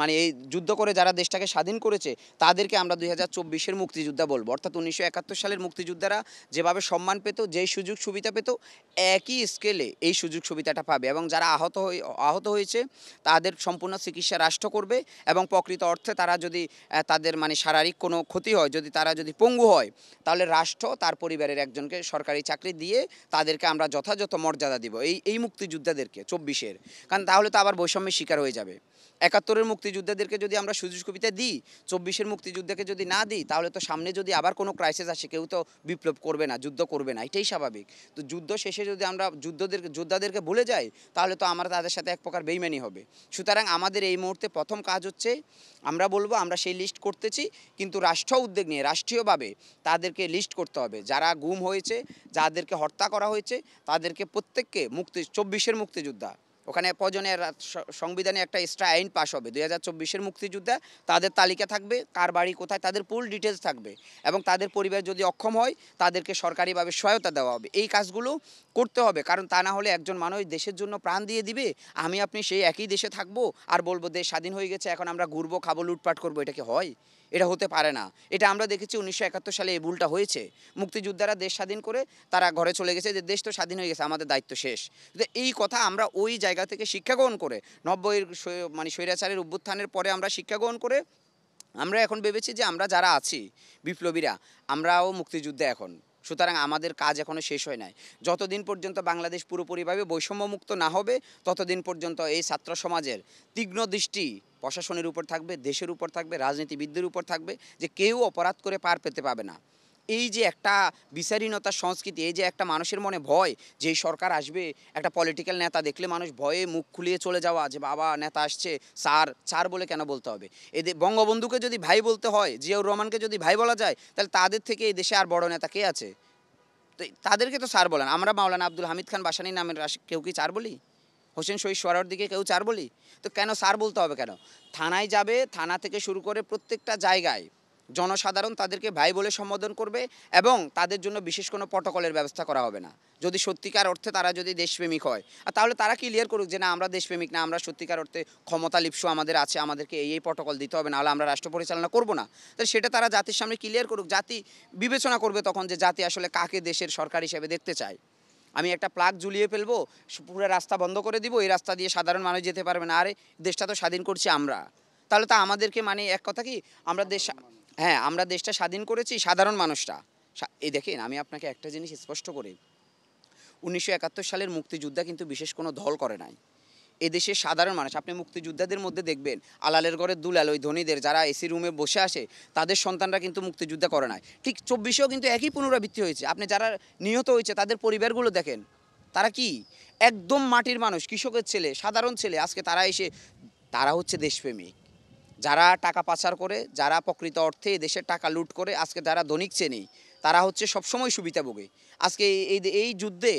মানে এই যুদ্ধ করে যারা দেশটাকে স্বাধীন করেছে তাদেরকে আমরা দুই হাজার চব্বিশের মুক্তিযোদ্ধা বলবো অর্থাৎ উনিশশো একাত্তর সালের মুক্তিযোদ্ধারা যেভাবে সম্মান পেত যেই সুযোগ সুবিধা পেত একই স্কেলে এই সুযোগ সুবিধাটা পাবে এবং যারা আহত হয়ে আহত হয়েছে তাদের সম্পূর্ণ চিকিৎসা রাষ্ট্র করবে এবং প্রকৃত অর্থে তারা যদি তাদের মানে শারীরিক কোনো ক্ষতি হয় যদি তারা যদি পঙ্গু হয় তাহলে রাষ্ট্র তার পরিবারের একজনকে সরকারি চাকরি দিয়ে তাদেরকে আমরা যথাযথ মর্যাদা দিব এই এই মুক্তিযোদ্ধাদেরকে চব্বিশের কারণ তাহলে তো আবার বৈষম্যের শিকার হয়ে যাবে একাত্তরের মুক্তিযোদ্ধাদেরকে যদি আমরা সুযোগ সুবিধা দিই চব্বিশের মুক্তিযোদ্ধাকে যদি না দিই তাহলে তো সামনে যদি আবার কোনো ক্রাইসিস আসে কেউ তো বিপ্লব করবে না যুদ্ধ করবে না এটাই স্বাভাবিক তো যুদ্ধ শেষে যদি আমরা যুদ্ধদেরকে যোদ্ধাদেরকে ভুলে যাই তাহলে তো আমরা তাদের সাথে এক প্রকার বেইমানি হবে সুতরাং আমাদের এই মুহূর্তে প্রথম কাজ হচ্ছে আমরা বলবো আমরা সেই লিস্ট করতেছি কিন্তু রাষ্ট্র উদ্যোগ নিয়ে রাষ্ট্রীয়ভাবে তাদেরকে লিস্ট করতে হবে যারা গুম হয়েছে যাদেরকে হত্যা করা হয়েছে তাদেরকে প্রত্যেককে মুক্তি চব্বিশের মুক্তিযোদ্ধা ওখানে প্রয়োজনে সংবিধানে একটা এক্সট্রা আইন পাশ হবে দুই হাজার চব্বিশের মুক্তিযোদ্ধা তাদের তালিকা থাকবে কার বাড়ি কোথায় তাদের ফুল ডিটেলস থাকবে এবং তাদের পরিবার যদি অক্ষম হয় তাদেরকে সরকারিভাবে সহায়তা দেওয়া হবে এই কাজগুলো করতে হবে কারণ তা না হলে একজন মানুষ দেশের জন্য প্রাণ দিয়ে দিবে আমি আপনি সেই একই দেশে থাকবো আর বলবো দেশ স্বাধীন হয়ে গেছে এখন আমরা ঘুরবো খাবো লুটপাট করবো এটা কি হয় এটা হতে পারে না এটা আমরা দেখেছি উনিশশো একাত্তর সালে এই ভুলটা হয়েছে মুক্তিযোদ্ধারা দেশ স্বাধীন করে তারা ঘরে চলে গেছে যে দেশ তো স্বাধীন হয়ে গেছে আমাদের দায়িত্ব শেষ তো এই কথা আমরা ওই জায়গা থেকে শিক্ষা গ্রহণ করে নব্বইয়ের মানে স্বৈরাচারের অভ্যুত্থানের পরে আমরা শিক্ষা গ্রহণ করে আমরা এখন ভেবেছি যে আমরা যারা আছি বিপ্লবীরা আমরাও মুক্তিযুদ্ধে এখন সুতরাং আমাদের কাজ এখনও শেষ হয় নাই যতদিন পর্যন্ত বাংলাদেশ পুরোপুরিভাবে বৈষম্যমুক্ত না হবে ততদিন পর্যন্ত এই ছাত্র সমাজের তীক্ষ্ণ দৃষ্টি প্রশাসনের উপর থাকবে দেশের উপর থাকবে রাজনীতিবিদদের উপর থাকবে যে কেউ অপরাধ করে পার পেতে পাবে না এই যে একটা বিচারহীনতার সংস্কৃতি এই যে একটা মানুষের মনে ভয় যে সরকার আসবে একটা পলিটিক্যাল নেতা দেখলে মানুষ ভয়ে মুখ খুলিয়ে চলে যাওয়া যে বাবা নেতা আসছে স্যার স্যার বলে কেন বলতে হবে এদের বঙ্গবন্ধুকে যদি ভাই বলতে হয় জিয়াউর রহমানকে যদি ভাই বলা যায় তাহলে তাদের থেকে এই দেশে আর বড় নেতা কে আছে তো তাদেরকে তো স্যার বলেন আমরা মাওলানা আব্দুল হামিদ খান বাসানির নামের কেউ কি চার বলি হোসেন শহীদ সরার দিকে কেউ চার বলি তো কেন স্যার বলতে হবে কেন থানায় যাবে থানা থেকে শুরু করে প্রত্যেকটা জায়গায় জনসাধারণ তাদেরকে ভাই বলে সম্বোধন করবে এবং তাদের জন্য বিশেষ কোনো প্রটোকলের ব্যবস্থা করা হবে না যদি সত্যিকার অর্থে তারা যদি দেশপ্রেমিক হয় আর তাহলে তারা ক্লিয়ার করুক যে না আমরা দেশপ্রেমিক না আমরা সত্যিকার অর্থে ক্ষমতা লিপসু আমাদের আছে আমাদেরকে এই এই প্রটোকল দিতে হবে নাহলে আমরা রাষ্ট্র পরিচালনা করব না তাহলে সেটা তারা জাতির সামনে ক্লিয়ার করুক জাতি বিবেচনা করবে তখন যে জাতি আসলে কাকে দেশের সরকার হিসেবে দেখতে চায় আমি একটা প্লাগ ঝুলিয়ে ফেলবো পুরো রাস্তা বন্ধ করে দিব এই রাস্তা দিয়ে সাধারণ মানুষ যেতে পারবে না আরে দেশটা তো স্বাধীন করছি আমরা তাহলে তা আমাদেরকে মানে এক কথা কি আমরা দেশ হ্যাঁ আমরা দেশটা স্বাধীন করেছি সাধারণ মানুষরা এই দেখেন আমি আপনাকে একটা জিনিস স্পষ্ট করি উনিশশো সালের মুক্তিযোদ্ধা কিন্তু বিশেষ কোনো দল করে নাই এদেশের সাধারণ মানুষ আপনি মুক্তিযোদ্ধাদের মধ্যে দেখবেন আলালের ঘরের দুলাল ওই ধনীদের যারা এসি রুমে বসে আসে তাদের সন্তানরা কিন্তু মুক্তিযোদ্ধা করে নাই ঠিক চব্বিশেও কিন্তু একই পুনরাবৃত্তি হয়েছে আপনি যারা নিহত হয়েছে তাদের পরিবারগুলো দেখেন তারা কি একদম মাটির মানুষ কৃষকের ছেলে সাধারণ ছেলে আজকে তারা এসে তারা হচ্ছে দেশপ্রেমিক যারা টাকা পাচার করে যারা প্রকৃত অর্থে দেশের টাকা লুট করে আজকে যারা ধনিক শ্রেণী তারা হচ্ছে সবসময় সুবিধাভোগী আজকে এই এই যুদ্ধে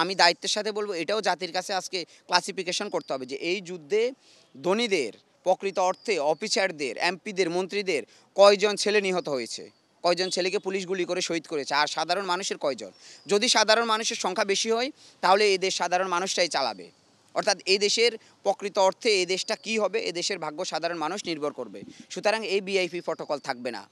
আমি দায়িত্বের সাথে বলবো এটাও জাতির কাছে আজকে ক্লাসিফিকেশন করতে হবে যে এই যুদ্ধে ধনীদের প্রকৃত অর্থে অফিসারদের এমপিদের মন্ত্রীদের কয়জন ছেলে নিহত হয়েছে কয়জন ছেলেকে পুলিশ গুলি করে শহীদ করেছে আর সাধারণ মানুষের কয়জন যদি সাধারণ মানুষের সংখ্যা বেশি হয় তাহলে এদের সাধারণ মানুষটাই চালাবে অর্থাৎ এই দেশের প্রকৃত অর্থে এই দেশটা কি হবে এ দেশের ভাগ্য সাধারণ মানুষ নির্ভর করবে সুতরাং এই বিআইপি প্রটোকল থাকবে না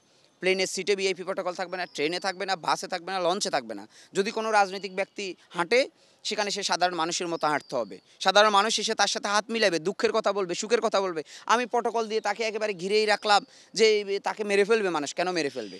প্লেনের সিটে ভিআইপি প্রটোকল থাকবে না ট্রেনে থাকবে না বাসে থাকবে না লঞ্চে থাকবে না যদি কোনো রাজনৈতিক ব্যক্তি হাঁটে সেখানে সে সাধারণ মানুষের মতো হাঁটতে হবে সাধারণ মানুষ এসে তার সাথে হাত মিলাবে দুঃখের কথা বলবে সুখের কথা বলবে আমি প্রটোকল দিয়ে তাকে একেবারে ঘিরেই রাখলাম যে তাকে মেরে ফেলবে মানুষ কেন মেরে ফেলবে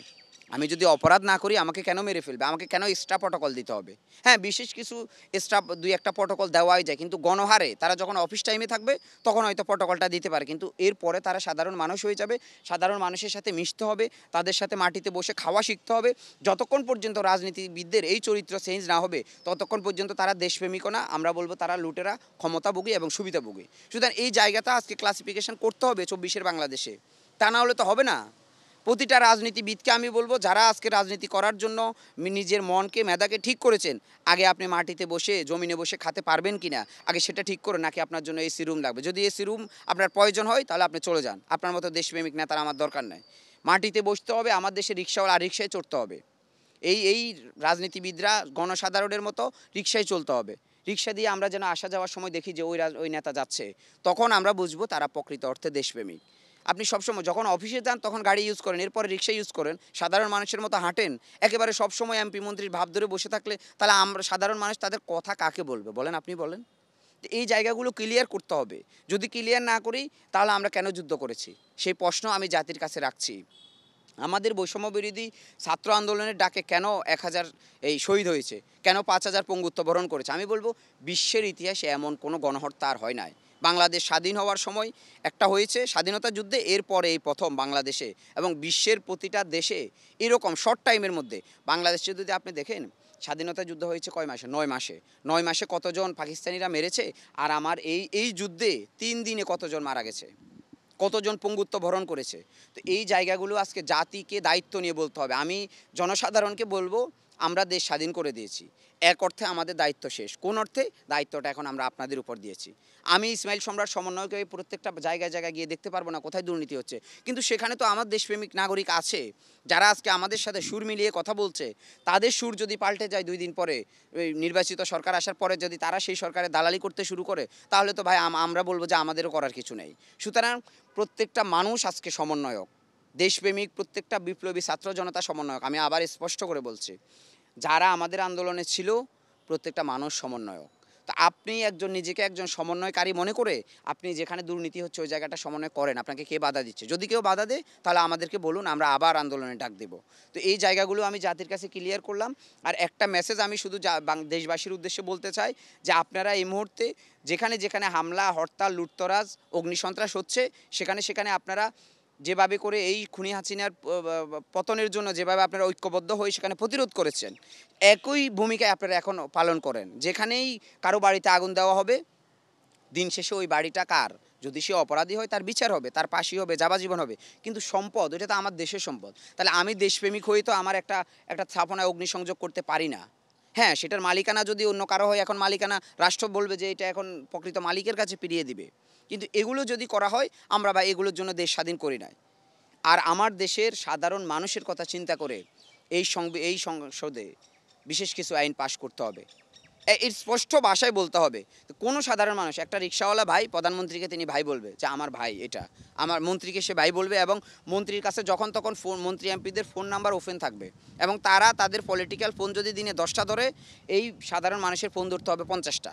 আমি যদি অপরাধ না করি আমাকে কেন মেরে ফেলবে আমাকে কেন এক্সট্রা প্রটোকল দিতে হবে হ্যাঁ বিশেষ কিছু এক্সট্রা দুই একটা প্রটোকল দেওয়াই যায় কিন্তু গণহারে তারা যখন অফিস টাইমে থাকবে তখন হয়তো প্রটোকলটা দিতে পারে কিন্তু এরপরে তারা সাধারণ মানুষ হয়ে যাবে সাধারণ মানুষের সাথে মিশতে হবে তাদের সাথে মাটিতে বসে খাওয়া শিখতে হবে যতক্ষণ পর্যন্ত রাজনীতিবিদদের এই চরিত্র চেঞ্জ না হবে ততক্ষণ পর্যন্ত তারা দেশপ্রেমিকও না আমরা বলবো তারা লুটেরা ক্ষমতা ভোগী এবং সুবিধা ভোগী সুতরাং এই জায়গাটা আজকে ক্লাসিফিকেশন করতে হবে চব্বিশের বাংলাদেশে তা না হলে তো হবে না প্রতিটা রাজনীতিবিদকে আমি বলবো যারা আজকে রাজনীতি করার জন্য নিজের মনকে মেধাকে ঠিক করেছেন আগে আপনি মাটিতে বসে জমিনে বসে খাতে পারবেন কি না আগে সেটা ঠিক করে নাকি আপনার জন্য এসি রুম লাগবে যদি এসি রুম আপনার প্রয়োজন হয় তাহলে আপনি চলে যান আপনার মতো দেশপ্রেমিক নেতার আমার দরকার নাই মাটিতে বসতে হবে আমার দেশে রিক্সাওয়ালা রিক্সায় চড়তে হবে এই এই রাজনীতিবিদরা গণসাধারণের মতো রিক্সায় চলতে হবে রিক্সা দিয়ে আমরা যেন আসা যাওয়ার সময় দেখি যে ওই ওই নেতা যাচ্ছে তখন আমরা বুঝবো তারা প্রকৃত অর্থে দেশপ্রেমিক আপনি সবসময় যখন অফিসে যান তখন গাড়ি ইউজ করেন এরপরে রিক্সা ইউজ করেন সাধারণ মানুষের মতো হাঁটেন একেবারে সবসময় এমপি মন্ত্রীর ভাব ধরে বসে থাকলে তাহলে আমরা সাধারণ মানুষ তাদের কথা কাকে বলবে বলেন আপনি বলেন এই জায়গাগুলো ক্লিয়ার করতে হবে যদি ক্লিয়ার না করি তাহলে আমরা কেন যুদ্ধ করেছি সেই প্রশ্ন আমি জাতির কাছে রাখছি আমাদের বৈষম্য বিরোধী ছাত্র আন্দোলনের ডাকে কেন এক হাজার এই শহীদ হয়েছে কেন পাঁচ হাজার পঙ্গুত্ব বরণ করেছে আমি বলবো বিশ্বের ইতিহাসে এমন কোনো গণহত্যা আর হয় নাই বাংলাদেশ স্বাধীন হওয়ার সময় একটা হয়েছে স্বাধীনতা যুদ্ধে এরপরে এই প্রথম বাংলাদেশে এবং বিশ্বের প্রতিটা দেশে এরকম শর্ট টাইমের মধ্যে বাংলাদেশে যদি আপনি দেখেন স্বাধীনতা যুদ্ধ হয়েছে কয় মাসে নয় মাসে নয় মাসে কতজন পাকিস্তানিরা মেরেছে আর আমার এই এই যুদ্ধে তিন দিনে কতজন মারা গেছে কতজন পঙ্গুত্ব ভরণ করেছে তো এই জায়গাগুলো আজকে জাতিকে দায়িত্ব নিয়ে বলতে হবে আমি জনসাধারণকে বলবো আমরা দেশ স্বাধীন করে দিয়েছি এক অর্থে আমাদের দায়িত্ব শেষ কোন অর্থে দায়িত্বটা এখন আমরা আপনাদের উপর দিয়েছি আমি ইসমাইল সম্রাট সমন্বয়কে প্রত্যেকটা জায়গায় জায়গায় গিয়ে দেখতে পারবো না কোথায় দুর্নীতি হচ্ছে কিন্তু সেখানে তো আমার দেশপ্রেমিক নাগরিক আছে যারা আজকে আমাদের সাথে সুর মিলিয়ে কথা বলছে তাদের সুর যদি পাল্টে যায় দুই দিন পরে নির্বাচিত সরকার আসার পরে যদি তারা সেই সরকারে দালালি করতে শুরু করে তাহলে তো ভাই আমরা বলবো যে আমাদেরও করার কিছু নেই সুতরাং প্রত্যেকটা মানুষ আজকে সমন্বয়ক দেশপ্রেমিক প্রত্যেকটা বিপ্লবী ছাত্র জনতা সমন্বয়ক আমি আবার স্পষ্ট করে বলছি যারা আমাদের আন্দোলনে ছিল প্রত্যেকটা মানুষ সমন্বয়ক তা আপনি একজন নিজেকে একজন সমন্বয়কারী মনে করে আপনি যেখানে দুর্নীতি হচ্ছে ওই জায়গাটা সমন্বয় করেন আপনাকে কে বাধা দিচ্ছে যদি কেউ বাধা দেয় তাহলে আমাদেরকে বলুন আমরা আবার আন্দোলনে ডাক দেব তো এই জায়গাগুলো আমি জাতির কাছে ক্লিয়ার করলাম আর একটা মেসেজ আমি শুধু দেশবাসীর উদ্দেশ্যে বলতে চাই যে আপনারা এই মুহূর্তে যেখানে যেখানে হামলা হরতাল লুটতরাজ অগ্নিসন্ত্রাস হচ্ছে সেখানে সেখানে আপনারা যেভাবে করে এই খুনি হাসিনার পতনের জন্য যেভাবে আপনারা ঐক্যবদ্ধ হয়ে সেখানে প্রতিরোধ করেছেন একই ভূমিকায় আপনারা এখন পালন করেন যেখানেই কারো বাড়িতে আগুন দেওয়া হবে দিন শেষে ওই বাড়িটা কার যদি সে অপরাধী হয় তার বিচার হবে তার পাশি হবে যাবাজীবন হবে কিন্তু সম্পদ ওটা তো আমার দেশের সম্পদ তাহলে আমি দেশপ্রেমিক হয়ে তো আমার একটা একটা স্থাপনায় অগ্নিসংযোগ করতে পারি না হ্যাঁ সেটার মালিকানা যদি অন্য কারো হয় এখন মালিকানা রাষ্ট্র বলবে যে এটা এখন প্রকৃত মালিকের কাছে পিরিয়ে দিবে কিন্তু এগুলো যদি করা হয় আমরা বা এগুলোর জন্য দেশ স্বাধীন করি নাই আর আমার দেশের সাধারণ মানুষের কথা চিন্তা করে এই এই সংসদে বিশেষ কিছু আইন পাশ করতে হবে এর স্পষ্ট ভাষায় বলতে হবে কোনো সাধারণ মানুষ একটা রিক্সাওয়ালা ভাই প্রধানমন্ত্রীকে তিনি ভাই বলবে যে আমার ভাই এটা আমার মন্ত্রীকে সে ভাই বলবে এবং মন্ত্রীর কাছে যখন তখন ফোন মন্ত্রী এমপিদের ফোন নাম্বার ওপেন থাকবে এবং তারা তাদের পলিটিক্যাল ফোন যদি দিনে দশটা ধরে এই সাধারণ মানুষের ফোন ধরতে হবে পঞ্চাশটা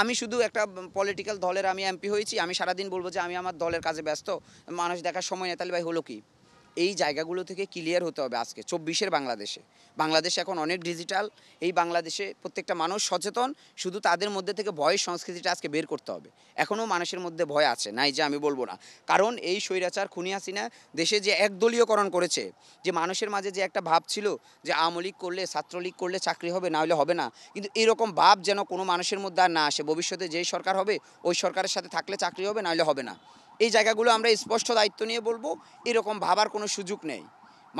আমি শুধু একটা পলিটিক্যাল দলের আমি এমপি হয়েছি আমি সারাদিন বলবো যে আমি আমার দলের কাজে ব্যস্ত মানুষ দেখার সময় নেই তাহলে ভাই হলো কি এই জায়গাগুলো থেকে ক্লিয়ার হতে হবে আজকে চব্বিশের বাংলাদেশে বাংলাদেশ এখন অনেক ডিজিটাল এই বাংলাদেশে প্রত্যেকটা মানুষ সচেতন শুধু তাদের মধ্যে থেকে ভয়ের সংস্কৃতিটা আজকে বের করতে হবে এখনও মানুষের মধ্যে ভয় আছে নাই যে আমি বলবো না কারণ এই স্বৈরাচার খুনি হাসিনা দেশে যে একদলীয়করণ করেছে যে মানুষের মাঝে যে একটা ভাব ছিল যে আওয়ামী লীগ করলে ছাত্রলীগ করলে চাকরি হবে না হলে হবে না কিন্তু এরকম ভাব যেন কোনো মানুষের মধ্যে আর না আসে ভবিষ্যতে যেই সরকার হবে ওই সরকারের সাথে থাকলে চাকরি হবে না হলে হবে না এই জায়গাগুলো আমরা স্পষ্ট দায়িত্ব নিয়ে বলবো এরকম ভাবার কোনো সুযোগ নেই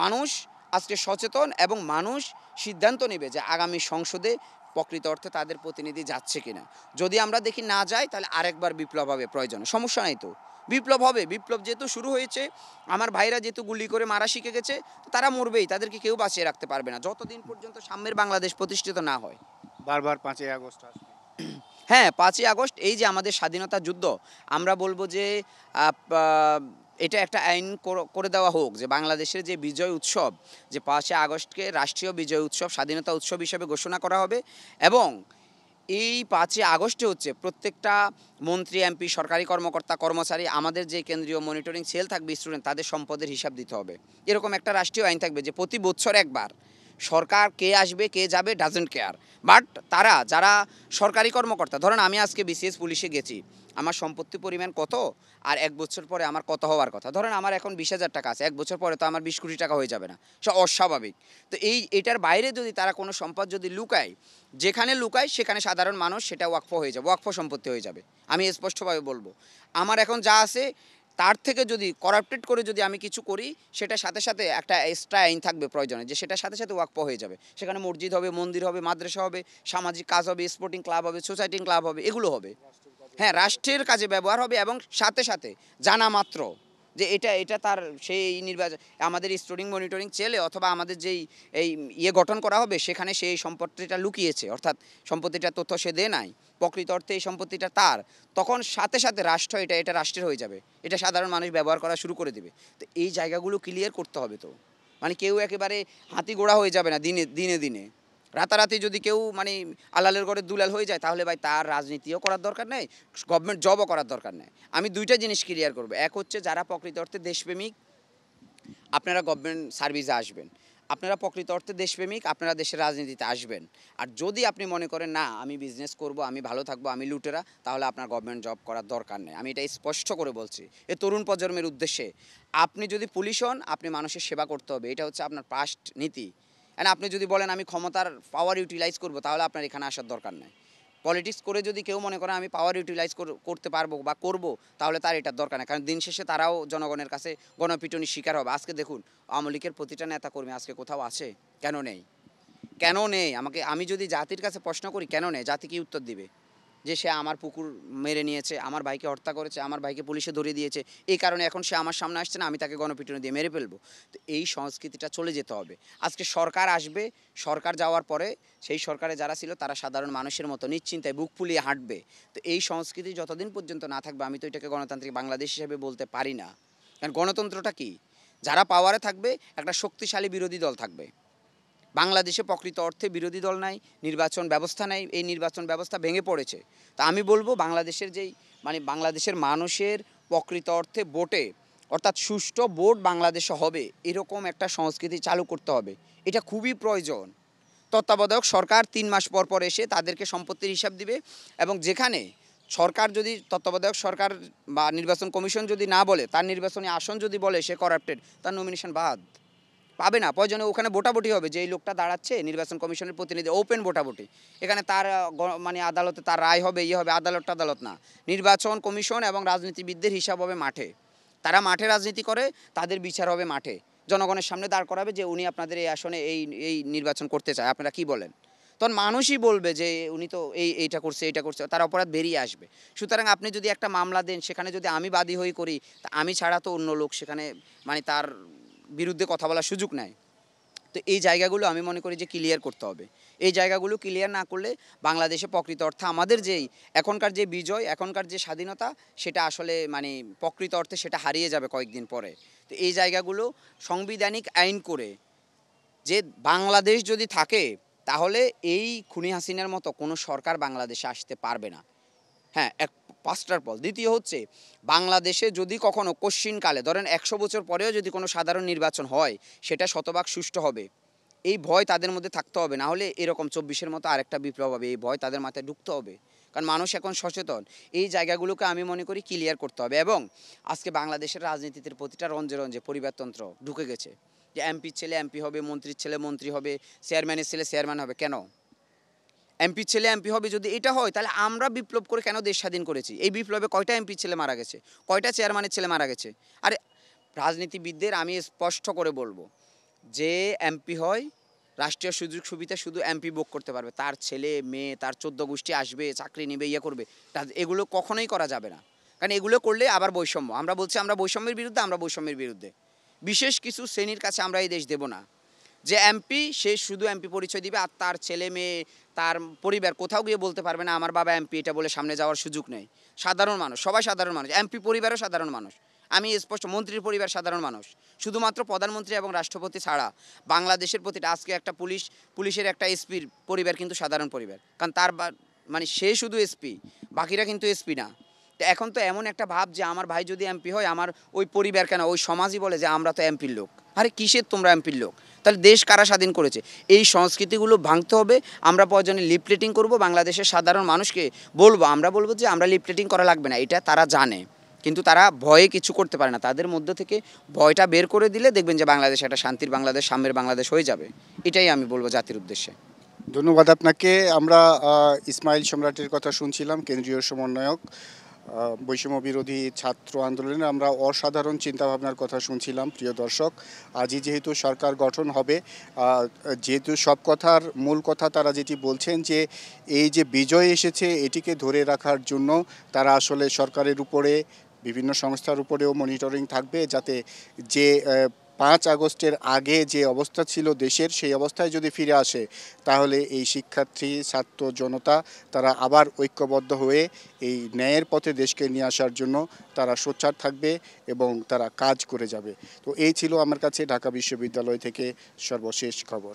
মানুষ আজকে সচেতন এবং মানুষ সিদ্ধান্ত নেবে যে আগামী সংসদে প্রকৃত অর্থে তাদের প্রতিনিধি যাচ্ছে কিনা যদি আমরা দেখি না যাই তাহলে আরেকবার বিপ্লব হবে প্রয়োজন সমস্যা নাই তো বিপ্লব হবে বিপ্লব যেহেতু শুরু হয়েছে আমার ভাইরা যেহেতু গুলি করে মারা শিখে গেছে তারা মরবেই তাদেরকে কেউ বাঁচিয়ে রাখতে পারবে না যতদিন পর্যন্ত সাম্যের বাংলাদেশ প্রতিষ্ঠিত না হয় বারবার পাঁচই আগস্ট আসবে হ্যাঁ পাঁচই আগস্ট এই যে আমাদের স্বাধীনতা যুদ্ধ আমরা বলবো যে এটা একটা আইন করে দেওয়া হোক যে বাংলাদেশের যে বিজয় উৎসব যে পাঁচই আগস্টকে রাষ্ট্রীয় বিজয় উৎসব স্বাধীনতা উৎসব হিসেবে ঘোষণা করা হবে এবং এই পাঁচই আগস্টে হচ্ছে প্রত্যেকটা মন্ত্রী এমপি সরকারি কর্মকর্তা কর্মচারী আমাদের যে কেন্দ্রীয় মনিটরিং সেল থাকবে স্টুডেন্ট তাদের সম্পদের হিসাব দিতে হবে এরকম একটা রাষ্ট্রীয় আইন থাকবে যে প্রতি বছর একবার সরকার কে আসবে কে যাবে ডাজেন্ট কেয়ার বাট তারা যারা সরকারি কর্মকর্তা ধরেন আমি আজকে বিসিএস পুলিশে গেছি আমার সম্পত্তি পরিমাণ কত আর এক বছর পরে আমার কত হওয়ার কথা ধরেন আমার এখন বিশ হাজার টাকা আছে এক বছর পরে তো আমার বিশ কোটি টাকা হয়ে যাবে না সে অস্বাভাবিক তো এই এটার বাইরে যদি তারা কোনো সম্পদ যদি লুকায় যেখানে লুকায় সেখানে সাধারণ মানুষ সেটা ওয়াকফ হয়ে যাবে ওয়াকফ সম্পত্তি হয়ে যাবে আমি স্পষ্টভাবে বলবো আমার এখন যা আছে তার থেকে যদি করাপ্টেড করে যদি আমি কিছু করি সেটা সাথে সাথে একটা এক্সট্রা আইন থাকবে প্রয়োজনে যে সেটা সাথে সাথে ওয়াকফ হয়ে যাবে সেখানে মসজিদ হবে মন্দির হবে মাদ্রাসা হবে সামাজিক কাজ হবে স্পোর্টিং ক্লাব হবে সোসাইটি ক্লাব হবে এগুলো হবে হ্যাঁ রাষ্ট্রের কাজে ব্যবহার হবে এবং সাথে সাথে জানা মাত্র যে এটা এটা তার সেই নির্বাচন আমাদের স্টোরিং মনিটরিং চেলে অথবা আমাদের যেই এই ইয়ে গঠন করা হবে সেখানে সেই সম্পত্তিটা লুকিয়েছে অর্থাৎ সম্পত্তিটা তথ্য সে দেয় নাই প্রকৃত অর্থে এই সম্পত্তিটা তার তখন সাথে সাথে রাষ্ট্র এটা এটা রাষ্ট্রের হয়ে যাবে এটা সাধারণ মানুষ ব্যবহার করা শুরু করে দেবে তো এই জায়গাগুলো ক্লিয়ার করতে হবে তো মানে কেউ একেবারে হাতি গোড়া হয়ে যাবে না দিনে দিনে দিনে রাতারাতি যদি কেউ মানে আলালের ঘরে দুলাল হয়ে যায় তাহলে ভাই তার রাজনীতিও করার দরকার নেই গভর্নমেন্ট জবও করার দরকার নেই আমি দুইটা জিনিস ক্লিয়ার করবো এক হচ্ছে যারা প্রকৃত অর্থে দেশপ্রেমিক আপনারা গভর্নমেন্ট সার্ভিসে আসবেন আপনারা প্রকৃত অর্থে দেশপ্রেমিক আপনারা দেশের রাজনীতিতে আসবেন আর যদি আপনি মনে করেন না আমি বিজনেস করব আমি ভালো থাকবো আমি লুটেরা তাহলে আপনার গভর্নমেন্ট জব করার দরকার নেই আমি এটা স্পষ্ট করে বলছি এ তরুণ প্রজন্মের উদ্দেশ্যে আপনি যদি পুলিশ হন আপনি মানুষের সেবা করতে হবে এটা হচ্ছে আপনার পাস্ট নীতি অ্যান্ড আপনি যদি বলেন আমি ক্ষমতার পাওয়ার ইউটিলাইজ করব তাহলে আপনার এখানে আসার দরকার নেই পলিটিক্স করে যদি কেউ মনে করে আমি পাওয়ার ইউটিলাইজ করতে পারবো বা করব তাহলে তার এটার দরকার নেই কারণ দিন শেষে তারাও জনগণের কাছে গণপিটনির শিকার হবে আজকে দেখুন আওয়ামী লীগের প্রতিটা নেতা কর্মী আজকে কোথাও আছে কেন নেই কেন নেই আমাকে আমি যদি জাতির কাছে প্রশ্ন করি কেন নেই জাতি কি উত্তর দিবে যে সে আমার পুকুর মেরে নিয়েছে আমার ভাইকে হত্যা করেছে আমার ভাইকে পুলিশে ধরে দিয়েছে এই কারণে এখন সে আমার সামনে আসছে না আমি তাকে গণপিটনে দিয়ে মেরে ফেলবো তো এই সংস্কৃতিটা চলে যেতে হবে আজকে সরকার আসবে সরকার যাওয়ার পরে সেই সরকারে যারা ছিল তারা সাধারণ মানুষের মতো নিশ্চিন্তায় বুক ফুলিয়ে হাঁটবে তো এই সংস্কৃতি যতদিন পর্যন্ত না থাকবে আমি তো এটাকে গণতান্ত্রিক বাংলাদেশ হিসেবে বলতে পারি না কারণ গণতন্ত্রটা কি যারা পাওয়ারে থাকবে একটা শক্তিশালী বিরোধী দল থাকবে বাংলাদেশে প্রকৃত অর্থে বিরোধী দল নাই নির্বাচন ব্যবস্থা নাই এই নির্বাচন ব্যবস্থা ভেঙে পড়েছে তা আমি বলবো বাংলাদেশের যেই মানে বাংলাদেশের মানুষের প্রকৃত অর্থে ভোটে অর্থাৎ সুষ্ঠু ভোট বাংলাদেশে হবে এরকম একটা সংস্কৃতি চালু করতে হবে এটা খুবই প্রয়োজন তত্ত্বাবধায়ক সরকার তিন মাস পর পর এসে তাদেরকে সম্পত্তির হিসাব দিবে এবং যেখানে সরকার যদি তত্ত্বাবধায়ক সরকার বা নির্বাচন কমিশন যদি না বলে তার নির্বাচনী আসন যদি বলে সে করাপ্টেড তার নমিনেশন বাদ পাবে না প্রয়োজনে ওখানে ভোটাভুটি হবে যে এই লোকটা দাঁড়াচ্ছে নির্বাচন কমিশনের প্রতিনিধি ওপেন ভোটাভুটি এখানে তার মানে আদালতে তার রায় হবে ইয়ে হবে আদালত আদালত না নির্বাচন কমিশন এবং রাজনীতিবিদদের হিসাব হবে মাঠে তারা মাঠে রাজনীতি করে তাদের বিচার হবে মাঠে জনগণের সামনে দাঁড় করাবে যে উনি আপনাদের এই আসনে এই এই নির্বাচন করতে চায় আপনারা কি বলেন তখন মানুষই বলবে যে উনি তো এই এইটা করছে এইটা করছে তার অপরাধ বেরিয়ে আসবে সুতরাং আপনি যদি একটা মামলা দেন সেখানে যদি আমি বাদী হয়ে করি তা আমি ছাড়া তো অন্য লোক সেখানে মানে তার বিরুদ্ধে কথা বলার সুযোগ নেয় তো এই জায়গাগুলো আমি মনে করি যে ক্লিয়ার করতে হবে এই জায়গাগুলো ক্লিয়ার না করলে বাংলাদেশে প্রকৃত অর্থে আমাদের যেই এখনকার যে বিজয় এখনকার যে স্বাধীনতা সেটা আসলে মানে প্রকৃত অর্থে সেটা হারিয়ে যাবে কয়েকদিন পরে তো এই জায়গাগুলো সাংবিধানিক আইন করে যে বাংলাদেশ যদি থাকে তাহলে এই খুনি হাসিনার মতো কোনো সরকার বাংলাদেশে আসতে পারবে না হ্যাঁ এক পাঁচটার পল দ্বিতীয় হচ্ছে বাংলাদেশে যদি কখনো কোশ্চিনকালে ধরেন একশো বছর পরেও যদি কোনো সাধারণ নির্বাচন হয় সেটা শতভাগ সুষ্ঠু হবে এই ভয় তাদের মধ্যে থাকতে হবে না হলে এরকম চব্বিশের মতো আরেকটা বিপ্লব হবে এই ভয় তাদের মাথায় ঢুকতে হবে কারণ মানুষ এখন সচেতন এই জায়গাগুলোকে আমি মনে করি ক্লিয়ার করতে হবে এবং আজকে বাংলাদেশের রাজনীতিতে প্রতিটা রঞ্জে রঞ্জে পরিবারতন্ত্র ঢুকে গেছে যে এমপির ছেলে এমপি হবে মন্ত্রীর ছেলে মন্ত্রী হবে চেয়ারম্যানের ছেলে চেয়ারম্যান হবে কেন এমপি ছেলে এমপি হবে যদি এটা হয় তাহলে আমরা বিপ্লব করে কেন দেশ স্বাধীন করেছি এই বিপ্লবে কয়টা এমপি ছেলে মারা গেছে কয়টা চেয়ারম্যানের ছেলে মারা গেছে আরে রাজনীতিবিদদের আমি স্পষ্ট করে বলবো যে এমপি হয় রাষ্ট্রীয় সুযোগ সুবিধা শুধু এমপি ভোগ করতে পারবে তার ছেলে মেয়ে তার চোদ্দ গোষ্ঠী আসবে চাকরি নেবে ইয়ে করবে এগুলো কখনোই করা যাবে না কারণ এগুলো করলে আবার বৈষম্য আমরা বলছি আমরা বৈষম্যের বিরুদ্ধে আমরা বৈষম্যের বিরুদ্ধে বিশেষ কিছু শ্রেণীর কাছে আমরা এই দেশ দেব না যে এমপি সে শুধু এমপি পরিচয় দিবে আর তার ছেলে মেয়ে তার পরিবার কোথাও গিয়ে বলতে পারবে না আমার বাবা এমপি এটা বলে সামনে যাওয়ার সুযোগ নেই সাধারণ মানুষ সবাই সাধারণ মানুষ এমপি পরিবারও সাধারণ মানুষ আমি স্পষ্ট মন্ত্রীর পরিবার সাধারণ মানুষ শুধুমাত্র প্রধানমন্ত্রী এবং রাষ্ট্রপতি ছাড়া বাংলাদেশের প্রতিটা আজকে একটা পুলিশ পুলিশের একটা এসপির পরিবার কিন্তু সাধারণ পরিবার কারণ তার মানে সে শুধু এসপি বাকিরা কিন্তু এসপি না এখন তো এমন একটা ভাব যে আমার ভাই যদি এমপি হয় আমার ওই পরিবার কেন ওই সমাজই বলে যে আমরা তো এমপির লোক আরে কিসের তোমরা এমপির লোক তাহলে দেশ কারা স্বাধীন করেছে এই সংস্কৃতিগুলো ভাঙতে হবে আমরা প্রয়োজনে লিপলেটিং করব বাংলাদেশের সাধারণ মানুষকে বলবো আমরা বলবো যে আমরা লিপলেটিং করা লাগবে না এটা তারা জানে কিন্তু তারা ভয়ে কিছু করতে পারে না তাদের মধ্যে থেকে ভয়টা বের করে দিলে দেখবেন যে বাংলাদেশ একটা শান্তির বাংলাদেশ সাম্যের বাংলাদেশ হয়ে যাবে এটাই আমি বলবো জাতির উদ্দেশ্যে ধন্যবাদ আপনাকে আমরা ইসমাইল সম্রাটের কথা শুনছিলাম কেন্দ্রীয় সমন্বয়ক বৈষম্য বিরোধী ছাত্র আন্দোলনে আমরা অসাধারণ চিন্তাভাবনার কথা শুনছিলাম প্রিয় দর্শক আজই যেহেতু সরকার গঠন হবে যেহেতু সব কথার মূল কথা তারা যেটি বলছেন যে এই যে বিজয় এসেছে এটিকে ধরে রাখার জন্য তারা আসলে সরকারের উপরে বিভিন্ন সংস্থার উপরেও মনিটরিং থাকবে যাতে যে পাঁচ আগস্টের আগে যে অবস্থা ছিল দেশের সেই অবস্থায় যদি ফিরে আসে তাহলে এই শিক্ষার্থী ছাত্র জনতা তারা আবার ঐক্যবদ্ধ হয়ে এই ন্যায়ের পথে দেশকে নিয়ে আসার জন্য তারা সোচ্চার থাকবে এবং তারা কাজ করে যাবে তো এই ছিল আমার কাছে ঢাকা বিশ্ববিদ্যালয় থেকে সর্বশেষ খবর